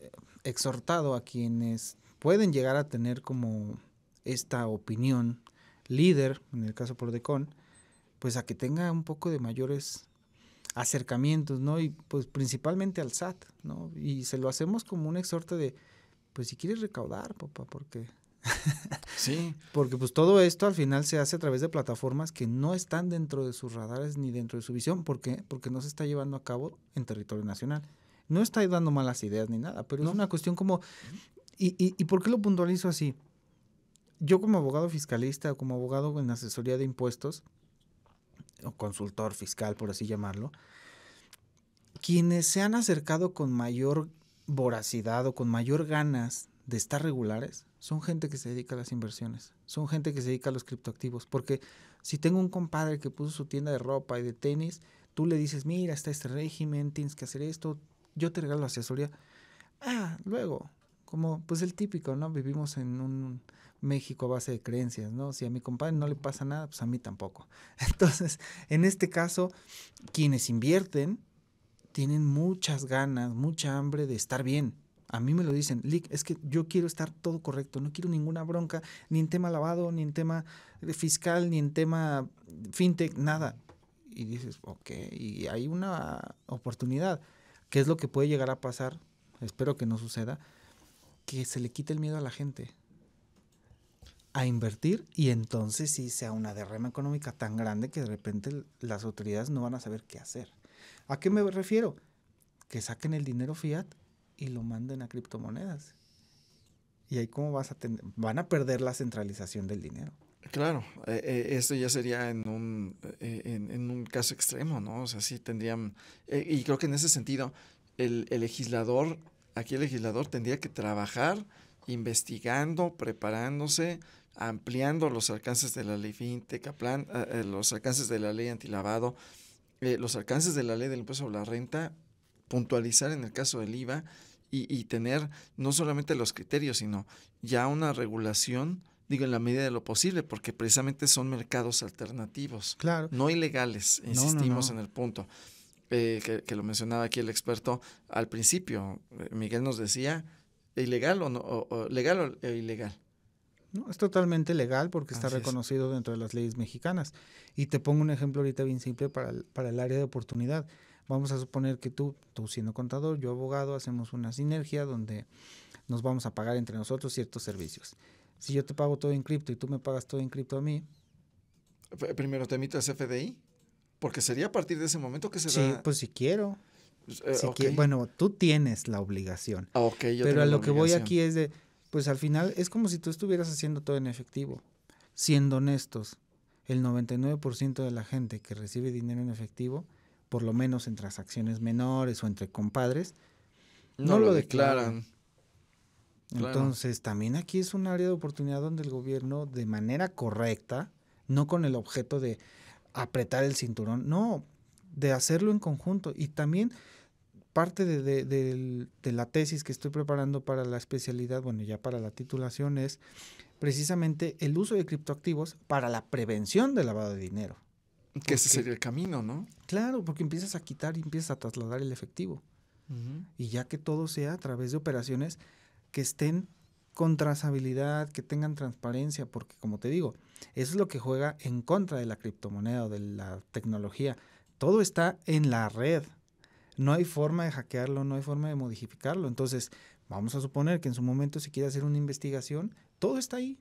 eh, exhortado a quienes pueden llegar a tener como esta opinión líder, en el caso por Decon, pues a que tenga un poco de mayores acercamientos, ¿no? Y pues principalmente al SAT, ¿no? Y se lo hacemos como un exhorto de, pues si quieres recaudar, papá, porque... sí. Porque pues todo esto al final se hace a través de plataformas que no están dentro de sus radares ni dentro de su visión. ¿Por qué? Porque no se está llevando a cabo en territorio nacional. No está dando malas ideas ni nada, pero es una cuestión como... Y, y, ¿Y por qué lo puntualizo así? Yo como abogado fiscalista, como abogado en asesoría de impuestos, o consultor fiscal, por así llamarlo, quienes se han acercado con mayor voracidad o con mayor ganas de estar regulares son gente que se dedica a las inversiones, son gente que se dedica a los criptoactivos, porque si tengo un compadre que puso su tienda de ropa y de tenis, tú le dices, mira, está este régimen, tienes que hacer esto, yo te regalo asesoría. Ah, luego, como pues el típico, ¿no? Vivimos en un México a base de creencias, ¿no? Si a mi compadre no le pasa nada, pues a mí tampoco. Entonces, en este caso, quienes invierten tienen muchas ganas, mucha hambre de estar bien. A mí me lo dicen, es que yo quiero estar todo correcto, no quiero ninguna bronca, ni en tema lavado, ni en tema eh, fiscal, ni en tema fintech, nada. Y dices, ok, y hay una oportunidad. ¿Qué es lo que puede llegar a pasar? Espero que no suceda que se le quite el miedo a la gente a invertir y entonces sí sea una derrama económica tan grande que de repente las autoridades no van a saber qué hacer. ¿A qué me refiero? Que saquen el dinero fiat y lo manden a criptomonedas. Y ahí cómo vas a tener, van a perder la centralización del dinero. Claro, eh, eh, esto ya sería en un, eh, en, un caso extremo, ¿no? O sea, sí tendrían, y creo que en ese sentido, el legislador aquí el legislador tendría que trabajar investigando, preparándose, ampliando los alcances de la ley fintech, plan, eh, eh, los alcances de la ley antilavado, eh, los alcances de la ley del impuesto sobre la renta, puntualizar en el caso del IVA y, tener no solamente los criterios, sino ya una regulación digo, en la medida de lo posible, porque precisamente son mercados alternativos, no ilegales, insistimos en el punto. Eh, que, lo mencionaba aquí el experto al principio. Eh, Miguel nos decía, ¿ilegal o, no, legal o e ilegal? No, es totalmente legal porque está reconocido dentro de las leyes mexicanas. Y te pongo un ejemplo ahorita bien simple para el, área de oportunidad. Vamos a suponer que tú, tú siendo contador, yo abogado, hacemos una sinergia donde nos vamos a pagar entre nosotros ciertos servicios. Si yo te pago todo en cripto y tú me pagas todo en cripto a mí. Primero, ¿te a CFDI. Porque sería a partir de ese momento que se sí, da... Sí, pues si quiero. Pues, eh, bueno, tú tienes la obligación. Ah, ok, yo Pero a lo que voy aquí es de, pues al final es como si tú estuvieras haciendo todo en efectivo. Siendo honestos, el 99% de la gente que recibe dinero en efectivo, por lo menos en transacciones menores o entre compadres, no, lo, declaran. Entonces, también aquí es un área de oportunidad donde el gobierno, de manera correcta, no con el objeto de, apretar el cinturón, no, de hacerlo en conjunto. Y también parte de, la tesis que estoy preparando para la especialidad, bueno, ya para la titulación, es precisamente el uso de criptoactivos para la prevención del lavado de dinero. Que ese sería el camino, ¿no? Claro, porque empiezas a quitar y empiezas a trasladar el efectivo. Y ya que todo sea a través de operaciones que estén con trazabilidad, que tengan transparencia, porque como te digo, eso es lo que juega en contra de la criptomoneda o de la tecnología. Todo está en la red. No hay forma de hackearlo, no hay forma de modificarlo. Entonces, vamos a suponer que en su momento se si quiere hacer una investigación, todo está ahí.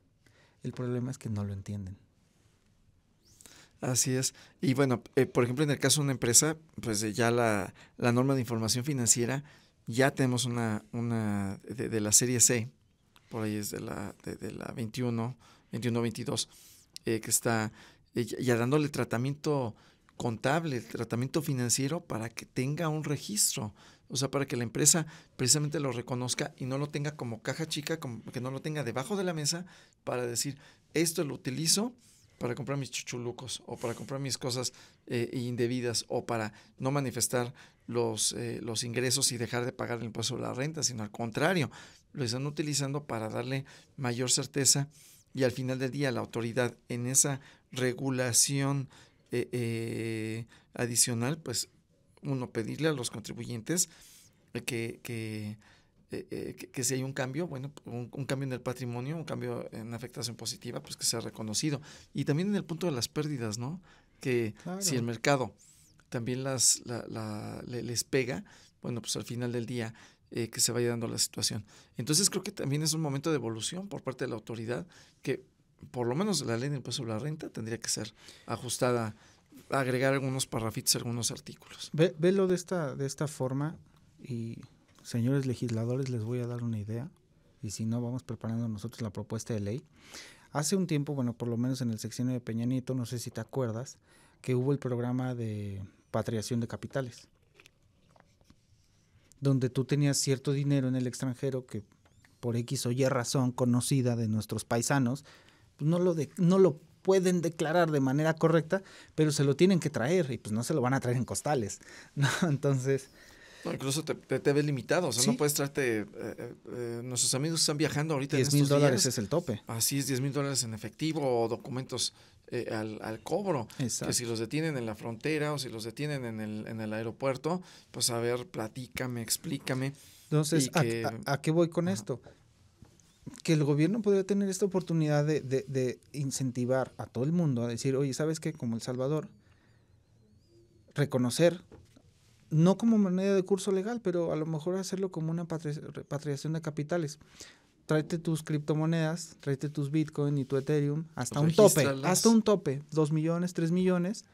El problema es que no lo entienden. Así es. Y bueno, eh, por ejemplo, en el caso de una empresa, pues ya la, norma de información financiera, ya tenemos una, de, la serie C, por ahí es de la 21, 21-22, eh, que está eh, ya dándole tratamiento contable, tratamiento financiero para que tenga un registro, o sea, para que la empresa precisamente lo reconozca y no lo tenga como caja chica, como que no lo tenga debajo de la mesa para decir, esto lo utilizo para comprar mis chuchulucos o para comprar mis cosas eh, indebidas o para no manifestar los, los ingresos y dejar de pagar el impuesto sobre la renta, sino al contrario, lo están utilizando para darle mayor certeza y al final del día la autoridad en esa regulación eh, eh, adicional, pues uno pedirle a los contribuyentes que, que, eh, que, si hay un cambio, bueno, un, cambio en el patrimonio, un cambio en afectación positiva, pues que sea reconocido. Y también en el punto de las pérdidas, ¿no? Que si el mercado también las les pega, bueno, pues al final del día eh, que se vaya dando la situación. Entonces creo que también es un momento de evolución por parte de la autoridad que por lo menos la ley de impuesto sobre la renta tendría que ser ajustada, agregar algunos parrafitos, algunos artículos. velo de esta, de esta forma y señores legisladores les voy a dar una idea y si no vamos preparando nosotros la propuesta de ley. Hace un tiempo, bueno, por lo menos en el sexenio de Peña Nieto, no sé si te acuerdas, que hubo el programa de patriación de capitales donde tú tenías cierto dinero en el extranjero que por X o Y razón conocida de nuestros paisanos, pues, no lo, no lo pueden declarar de manera correcta, pero se lo tienen que traer y pues no se lo van a traer en costales, ¿no? Entonces... incluso te, ves limitado, o sea, no puedes traerte, eh, eh, nuestros amigos están viajando ahorita. 10 mil dólares es el tope. Así es, 10 mil dólares en efectivo o documentos eh, al, al, cobro. Que si los detienen en la frontera o si los detienen en el, en el aeropuerto, pues a ver, platícame, explícame. Entonces, a, qué voy con esto? Que el gobierno podría tener esta oportunidad de, de, incentivar a todo el mundo a decir, oye, ¿sabes qué? Como El Salvador, reconocer, no como manera de curso legal, pero a lo mejor hacerlo como una repatriación de capitales tráete tus criptomonedas, tráete tus Bitcoin y tu Ethereum hasta un tope, hasta un tope, 2 millones, 3 millones,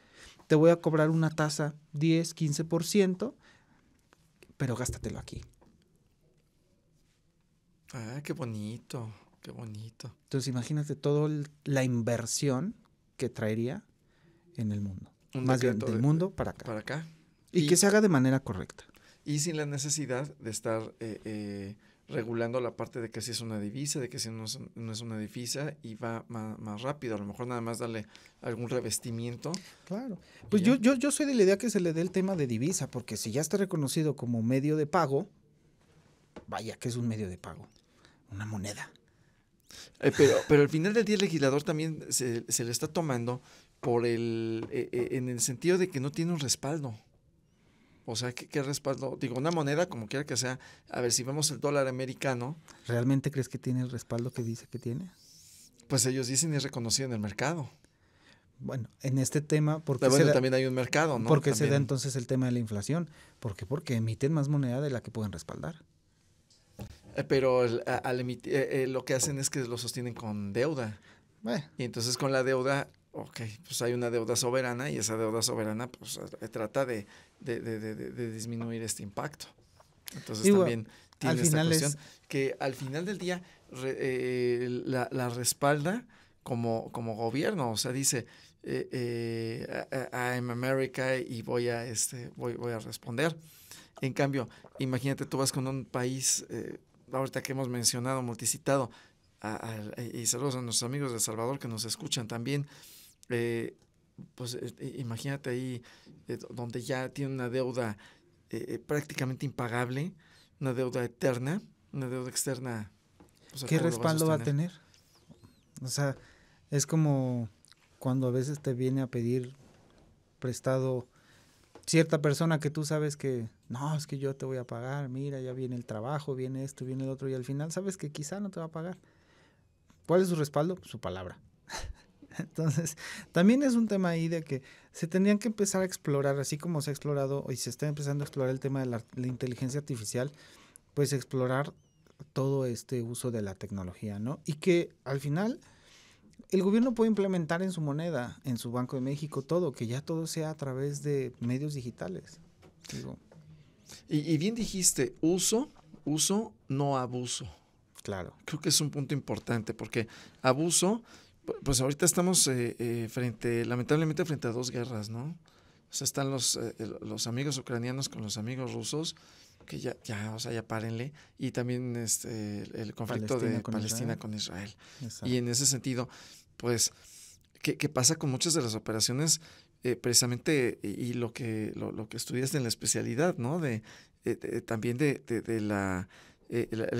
te voy a cobrar una tasa 10, 15%, pero gástatelo aquí. Ah, qué bonito, qué bonito. Entonces imagínate toda la inversión que traería en el mundo. Más bien, del mundo para acá. Para acá. Y, que se haga de manera correcta. Y sin la necesidad de estar eh, eh, regulando la parte de que si es una divisa, de que si no es, una divisa y va más, rápido. A lo mejor nada más darle algún revestimiento. Claro. Pues yo, yo, yo, soy de la idea que se le dé el tema de divisa, porque si ya está reconocido como medio de pago, vaya que es un medio de pago, una moneda. Eh, pero, pero al final del día el legislador también se, se le está tomando por el, eh, eh, en el sentido de que no tiene un respaldo. O sea, ¿qué, respaldo? Digo, una moneda, como quiera que sea, a ver, si vemos el dólar americano. ¿Realmente crees que tiene el respaldo que dice que tiene? Pues ellos dicen es reconocido en el mercado. Bueno, en este tema, porque también hay un mercado, ¿no? Porque se da entonces el tema de la inflación. ¿Por qué? Porque emiten más moneda de la que pueden respaldar. Eh, pero eh, eh, lo que hacen es que lo sostienen con deuda. Y entonces con la deuda ok, pues hay una deuda soberana y esa deuda soberana pues eh, trata de, de, disminuir este impacto. Entonces también tiene esta que al final del día eh, la, respalda como, como gobierno, o sea, dice, eh, eh I'm America y voy a, este, voy, voy a responder. En cambio, imagínate, tú vas con un país, ahorita que hemos mencionado, multicitado, y saludos a nuestros amigos de El Salvador que nos escuchan también. Eh, pues imagínate ahí eh, donde ya tiene una deuda eh, prácticamente impagable, una deuda eterna, una deuda externa. Pues, ¿Qué respaldo va a tener? O sea, es como cuando a veces te viene a pedir prestado cierta persona que tú sabes que, no, es que yo te voy a pagar, mira, ya viene el trabajo, viene esto, viene el otro, y al final sabes que quizá no te va a pagar. ¿Cuál es su respaldo? Su palabra. Entonces, también es un tema ahí de que se tendrían que empezar a explorar, así como se ha explorado y se está empezando a explorar el tema de la, inteligencia artificial, pues explorar todo este uso de la tecnología, ¿no? Y que al final el gobierno puede implementar en su moneda, en su Banco de México, todo, que ya todo sea a través de medios digitales. Y, y, bien dijiste, uso, uso, no abuso. Claro. Creo que es un punto importante porque abuso pues ahorita estamos eh, eh, frente, lamentablemente frente a dos guerras, ¿no? O sea, están los, eh, los amigos ucranianos con los amigos rusos, que ya, ya, o sea, ya párenle, y también este, el conflicto de Palestina con Israel. Y en ese sentido, pues, ¿qué, pasa con muchas de las operaciones? precisamente, y, lo que lo, lo que estudiaste en la especialidad, ¿no? De, también de, de,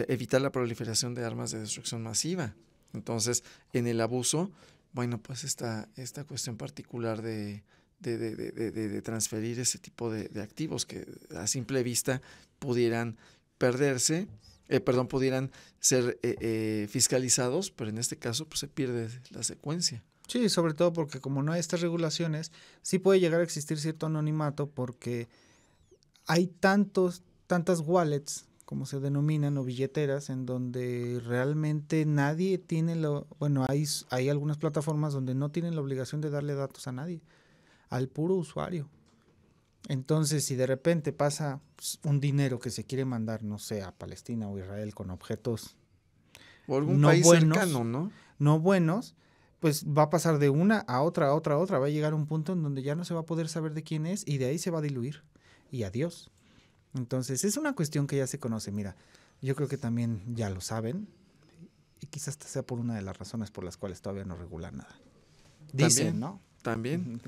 evitar la proliferación de armas de destrucción masiva. Entonces, en el abuso, bueno, pues esta, esta cuestión particular de, de, transferir ese tipo de, activos que a simple vista pudieran perderse, eh, perdón, pudieran ser eh, eh, fiscalizados, pero en este caso pues, se pierde la secuencia. Sí, sobre todo porque como no hay estas regulaciones, sí puede llegar a existir cierto anonimato porque hay tantos, tantas wallets como se denominan, o billeteras, en donde realmente nadie tiene lo, bueno, hay, hay algunas plataformas donde no tienen la obligación de darle datos a nadie, al puro usuario. Entonces, si de repente pasa pues, un dinero que se quiere mandar, no sé, a Palestina o Israel con objetos no país buenos, ¿no? No buenos, pues va a pasar de una a otra, a otra, a otra, va a llegar un punto en donde ya no se va a poder saber de quién es y de ahí se va a diluir. Y adiós. Entonces, es una cuestión que ya se conoce. Mira, yo creo que también ya lo saben y quizás sea por una de las razones por las cuales todavía no regula nada. Dicen, ¿También? ¿no? También.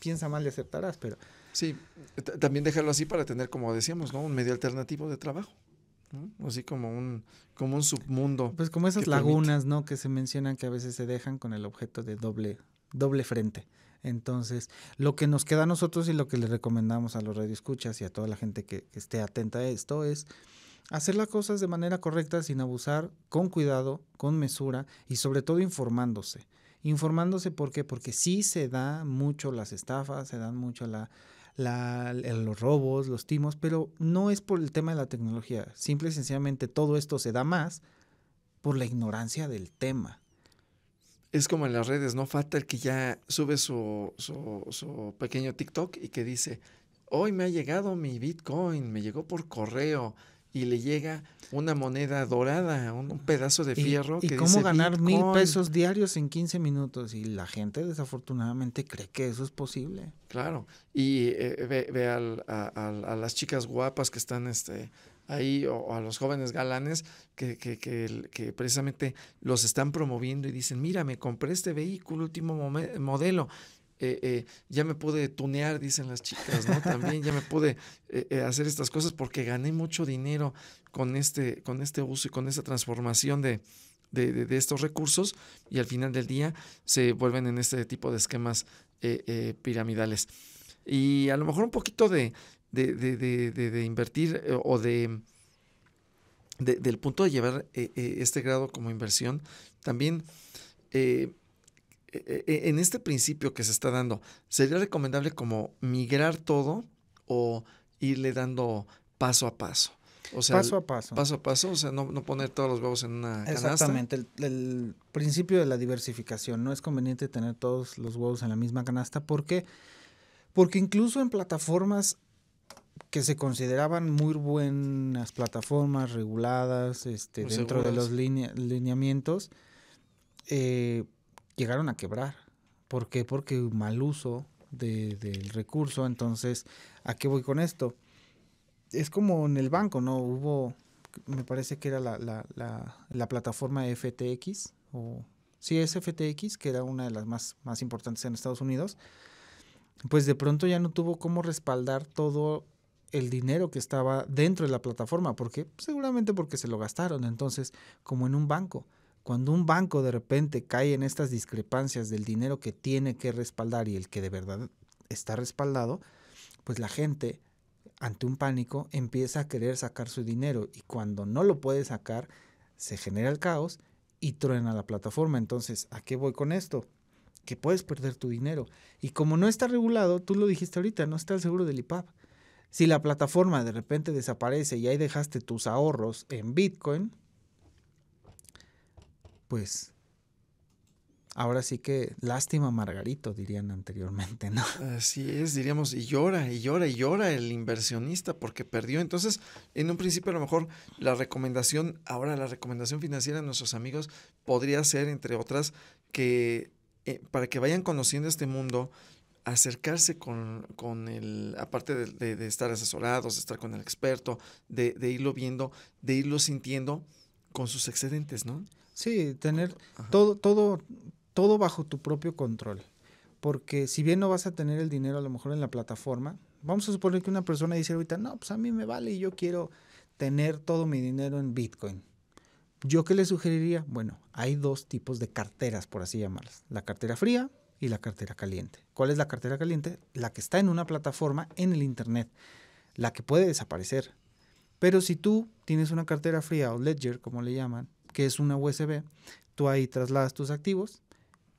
Piensa mal y aceptarás, pero... Sí, también dejarlo así para tener, como decíamos, ¿no? Un medio alternativo de trabajo. Así como un, como un submundo. Pues como esas lagunas, ¿no? Que se mencionan que a veces se dejan con el objeto de doble, doble frente. Entonces, lo que nos queda a nosotros y lo que le recomendamos a los radioescuchas y a toda la gente que, esté atenta a esto es hacer las cosas de manera correcta, sin abusar, con cuidado, con mesura y sobre todo informándose. Informándose, ¿por qué? Porque sí se da mucho las estafas, se dan mucho los robos, los timos, pero no es por el tema de la tecnología. Simple y sencillamente todo esto se da más por la ignorancia del tema es como en las redes, no falta el que ya sube su, su, pequeño TikTok y que dice, hoy me ha llegado mi Bitcoin, me llegó por correo y le llega una moneda dorada, un, pedazo de fierro. ¿Y, cómo ganar mil pesos diarios en 15 minutos? Y la gente desafortunadamente cree que eso es posible. Claro, y eh, ve, al, a, a, las chicas guapas que están este, ahí o, a los jóvenes galanes que, que, precisamente los están promoviendo y dicen, mira, me compré este vehículo, último modelo. Eh, eh, ya me pude tunear, dicen las chicas, ¿no? También ya me pude eh, hacer estas cosas porque gané mucho dinero con este, con este uso y con esta transformación de, de, estos recursos y al final del día se vuelven en este tipo de esquemas piramidales. Y a lo mejor un poquito de, de, invertir eh, o de, del punto de llevar eh, eh, este grado como inversión, también en este principio que se está dando, sería recomendable como migrar todo o irle dando paso a paso. O sea, paso a paso. Paso a paso, o sea, no, poner todos los huevos en una canasta. Exactamente, el, principio de la diversificación. No es conveniente tener todos los huevos en la misma canasta porque, porque incluso en plataformas que se consideraban muy buenas plataformas reguladas este, dentro de los lineamientos, eh, llegaron a quebrar. ¿Por qué? Porque mal uso del recurso. Entonces, ¿a qué voy con esto? Es como en el banco, ¿no? Hubo, me parece que era la, la, la, la plataforma FTX, o sí, es FTX, que era una de las más, más importantes en Estados Unidos pues de pronto ya no tuvo cómo respaldar todo el dinero que estaba dentro de la plataforma. porque pues, Seguramente porque se lo gastaron. Entonces, como en un banco. Cuando un banco de repente cae en estas discrepancias del dinero que tiene que respaldar y el que de verdad está respaldado, pues la gente, ante un pánico, empieza a querer sacar su dinero y cuando no lo puede sacar, se genera el caos y truena la plataforma. Entonces, ¿a qué voy con esto? Que puedes perder tu dinero. Y como no está regulado, tú lo dijiste ahorita, no está el seguro del IPAP. Si la plataforma de repente desaparece y ahí dejaste tus ahorros en Bitcoin, pues ahora sí que lástima Margarito, dirían anteriormente, ¿no? Así es, diríamos, y llora, y llora, y llora el inversionista porque perdió. Entonces, en un principio a lo mejor la recomendación, ahora la recomendación financiera a nuestros amigos podría ser, entre otras, que eh, para que vayan conociendo este mundo, acercarse con, con el, aparte de, estar asesorados, de estar con el experto, de, irlo viendo, de irlo sintiendo con sus excedentes, ¿no? Sí, tener todo, todo, todo bajo tu propio control. Porque si bien no vas a tener el dinero a lo mejor en la plataforma, vamos a suponer que una persona dice ahorita, no, pues a mí me vale y yo quiero tener todo mi dinero en Bitcoin. ¿Yo qué le sugeriría? Bueno, hay dos tipos de carteras, por así llamarlas. La cartera fría y la cartera caliente. ¿Cuál es la cartera caliente? La que está en una plataforma en el Internet, la que puede desaparecer. Pero si tú tienes una cartera fría o ledger, como le llaman, que es una USB, tú ahí trasladas tus activos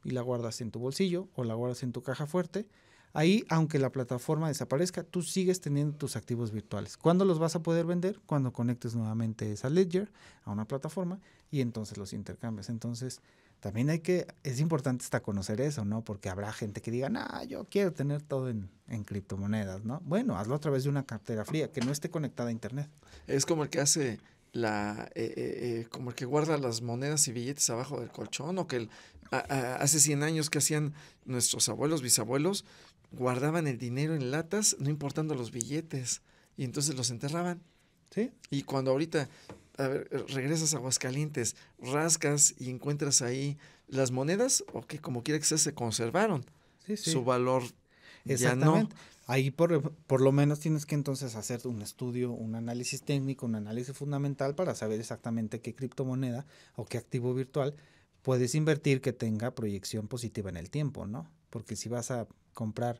y la guardas en tu bolsillo o la guardas en tu caja fuerte. Ahí, aunque la plataforma desaparezca, tú sigues teniendo tus activos virtuales. ¿Cuándo los vas a poder vender? Cuando conectes nuevamente esa ledger a una plataforma y entonces los intercambias. Entonces, también hay que, es importante hasta conocer eso, ¿no? Porque habrá gente que diga, no, yo quiero tener todo en, en, criptomonedas, ¿no? Bueno, hazlo a través de una cartera fría, que no esté conectada a Internet. Es como el que hace la, eh, eh, eh, como el que guarda las monedas y billetes abajo del colchón, o que hace 100 años que hacían nuestros abuelos, bisabuelos, guardaban el dinero en latas, no importando los billetes, y entonces los enterraban. ¿Sí? Y cuando ahorita a ver, regresas a Aguascalientes, rascas y encuentras ahí las monedas, o que como quiera que sea, se conservaron. Sí, sí. Su valor Exactamente. Ahí por, por, lo menos tienes que entonces hacer un estudio, un análisis técnico, un análisis fundamental para saber exactamente qué criptomoneda o qué activo virtual puedes invertir que tenga proyección positiva en el tiempo, ¿no? Porque si vas a comprar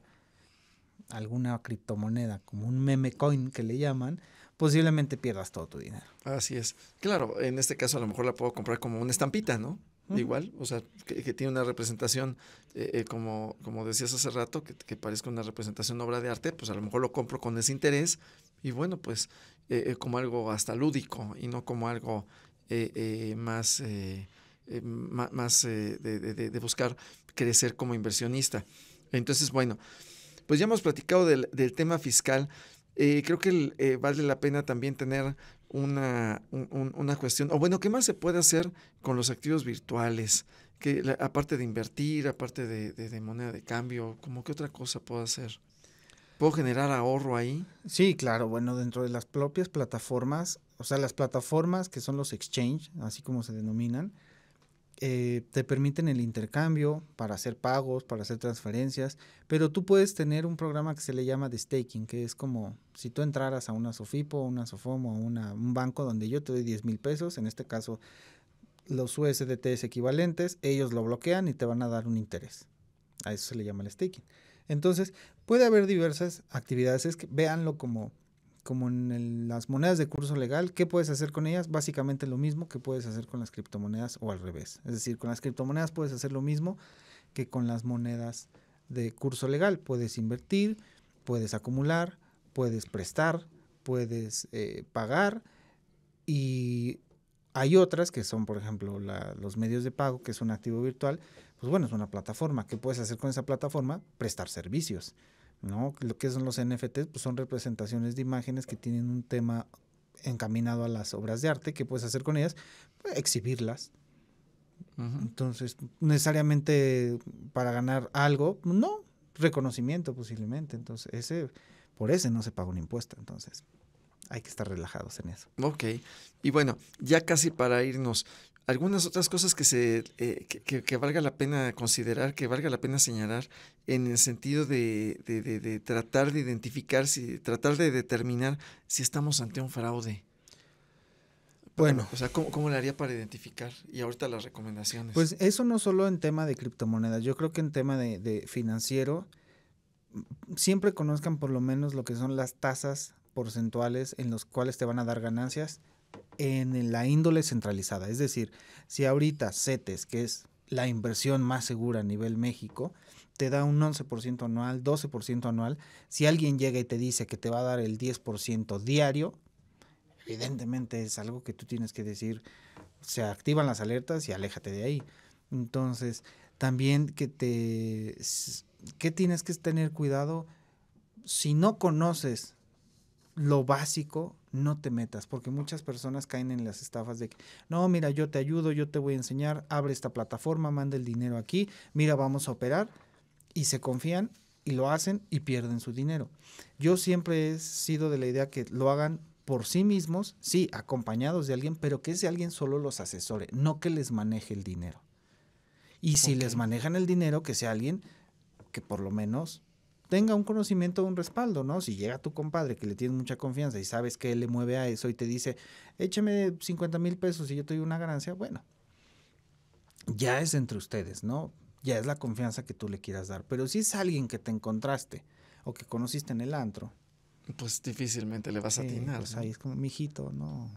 alguna criptomoneda como un meme coin que le llaman, posiblemente pierdas todo tu dinero. Así es. Claro, en este caso a lo mejor la puedo comprar como una estampita, ¿no? Igual, o sea, que, tiene una representación, eh, eh, como, como decías hace rato, que, parezca una representación obra de arte, pues a lo mejor lo compro con ese interés y bueno, pues eh, como algo hasta lúdico y no como algo más, más de, buscar crecer como inversionista. Entonces, bueno, pues ya hemos platicado del, del tema fiscal, eh, creo que eh, vale la pena también tener una, cuestión, o bueno, ¿qué más se puede hacer con los activos virtuales? Que aparte de invertir, aparte de, moneda de cambio, ¿cómo qué otra cosa puedo hacer? ¿Puedo generar ahorro ahí? Sí, claro, bueno, dentro de las propias plataformas, o sea, las plataformas que son los exchange, así como se denominan, eh, te permiten el intercambio para hacer pagos, para hacer transferencias, pero tú puedes tener un programa que se le llama de staking, que es como si tú entraras a una Sofipo, una Sofomo, a un banco donde yo te doy 10 mil pesos, en este caso los USDTs equivalentes, ellos lo bloquean y te van a dar un interés. A eso se le llama el staking. Entonces, puede haber diversas actividades, que véanlo como como en las monedas de curso legal, ¿qué puedes hacer con ellas? Básicamente lo mismo que puedes hacer con las criptomonedas o al revés. Es decir, con las criptomonedas puedes hacer lo mismo que con las monedas de curso legal. Puedes invertir, puedes acumular, puedes prestar, puedes eh, pagar y hay otras que son, por ejemplo, los medios de pago, que es un activo virtual. Pues bueno, es una plataforma. ¿Qué puedes hacer con esa plataforma? Prestar servicios. ¿no? Lo que son los NFTs, pues, son representaciones de imágenes que tienen un tema encaminado a las obras de arte, que puedes hacer con ellas? Pues, exhibirlas. Entonces, necesariamente para ganar algo, pues, no, reconocimiento posiblemente. Entonces, ese, por ese no se paga un impuesto. Entonces, hay que estar relajados en eso. Ok. Y bueno, ya casi para irnos, algunas otras cosas que, se, eh, valga la pena considerar, que valga la pena señalar, en el sentido de, de, de, de tratar de identificar, si, tratar de determinar si estamos ante un fraude. Bueno, o sea, ¿cómo, ¿cómo, le haría para identificar? Y ahorita las recomendaciones. Pues eso no solo en tema de criptomonedas, yo creo que en tema de, financiero, siempre conozcan por lo menos lo que son las tasas porcentuales en los cuales te van a dar ganancias en la índole centralizada. Es decir, si ahorita CETES, que es la inversión más segura a nivel México, te da un 11% anual, 12% anual, si alguien llega y te dice que te va a dar el 10% diario, evidentemente es algo que tú tienes que decir, se activan las alertas y aléjate de ahí. Entonces, también que te que tienes que tener cuidado si no conoces lo básico no te metas, porque muchas personas caen en las estafas de que, no, mira, yo te ayudo, yo te voy a enseñar, abre esta plataforma, manda el dinero aquí, mira, vamos a operar, y se confían y lo hacen y pierden su dinero. Yo siempre he sido de la idea que lo hagan por sí mismos, sí, acompañados de alguien, pero que ese alguien solo los asesore, no que les maneje el dinero. Y si les manejan el dinero, que sea alguien que por lo menos tenga un conocimiento, un respaldo, ¿no? Si llega tu compadre que le tiene mucha confianza y sabes que él le mueve a eso y te dice, écheme 50 mil pesos y yo te doy una ganancia, bueno, ya es entre ustedes, ¿no? Ya es la confianza que tú le quieras dar. Pero si es alguien que te encontraste o que conociste en el antro, pues difícilmente le vas a atinar. Pues ahí es como, mijito, no.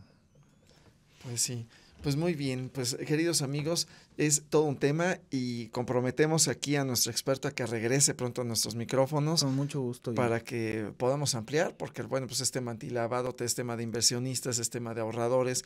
Pues sí. Pues muy bien, pues queridos amigos, es todo un tema y comprometemos aquí a nuestra experta que regrese pronto a nuestros micrófonos. Con mucho gusto. Para que podamos ampliar, porque bueno, pues este tema antilavado, es tema de inversionistas, es tema de ahorradores,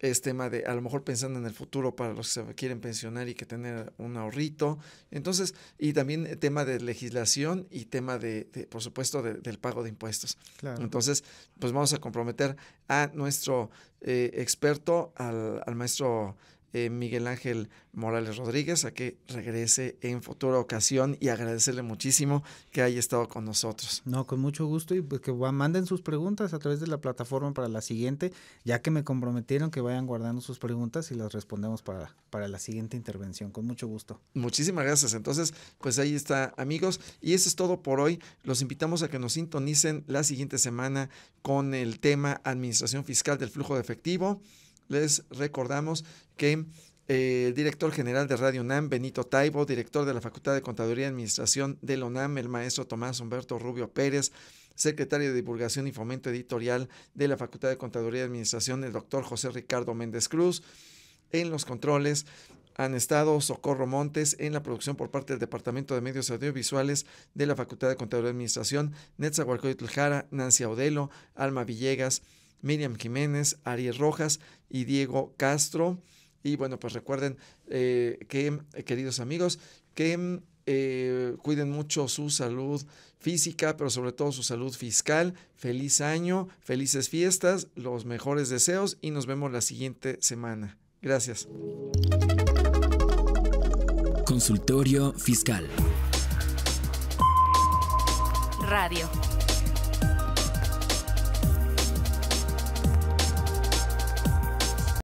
es tema de a lo mejor pensando en el futuro para los que se quieren pensionar y que tener un ahorrito. Entonces, y también eh, tema de legislación y tema de, por supuesto, del pago de impuestos. Entonces, pues vamos a comprometer a nuestro eh, experto, al, al maestro eh, Miguel Ángel Morales Rodríguez a que regrese en futura ocasión y agradecerle muchísimo que haya estado con nosotros. No, con mucho gusto y pues que manden sus preguntas a través de la plataforma para la siguiente, ya que me comprometieron que vayan guardando sus preguntas y las respondemos para, para la siguiente intervención. Con mucho gusto. Muchísimas gracias. Entonces, pues ahí está, amigos. Y eso es todo por hoy. Los invitamos a que nos sintonicen la siguiente semana con el tema Administración Fiscal del Flujo de Efectivo les recordamos que eh, el director general de Radio UNAM, Benito Taibo, director de la Facultad de Contaduría y Administración de la UNAM, el maestro Tomás Humberto Rubio Pérez, secretario de Divulgación y Fomento Editorial de la Facultad de Contaduría y Administración, el doctor José Ricardo Méndez Cruz. En los controles han estado Socorro Montes en la producción por parte del Departamento de Medios Audiovisuales de la Facultad de Contaduría y Administración, y Jara, Nancy Audelo, Alma Villegas, Miriam Jiménez, Aries Rojas y Diego Castro. Y bueno, pues recuerden eh, que, eh, queridos amigos, que eh, cuiden mucho su salud física, pero sobre todo su salud fiscal. Feliz año, felices fiestas, los mejores deseos y nos vemos la siguiente semana. Gracias. Consultorio Fiscal. Radio.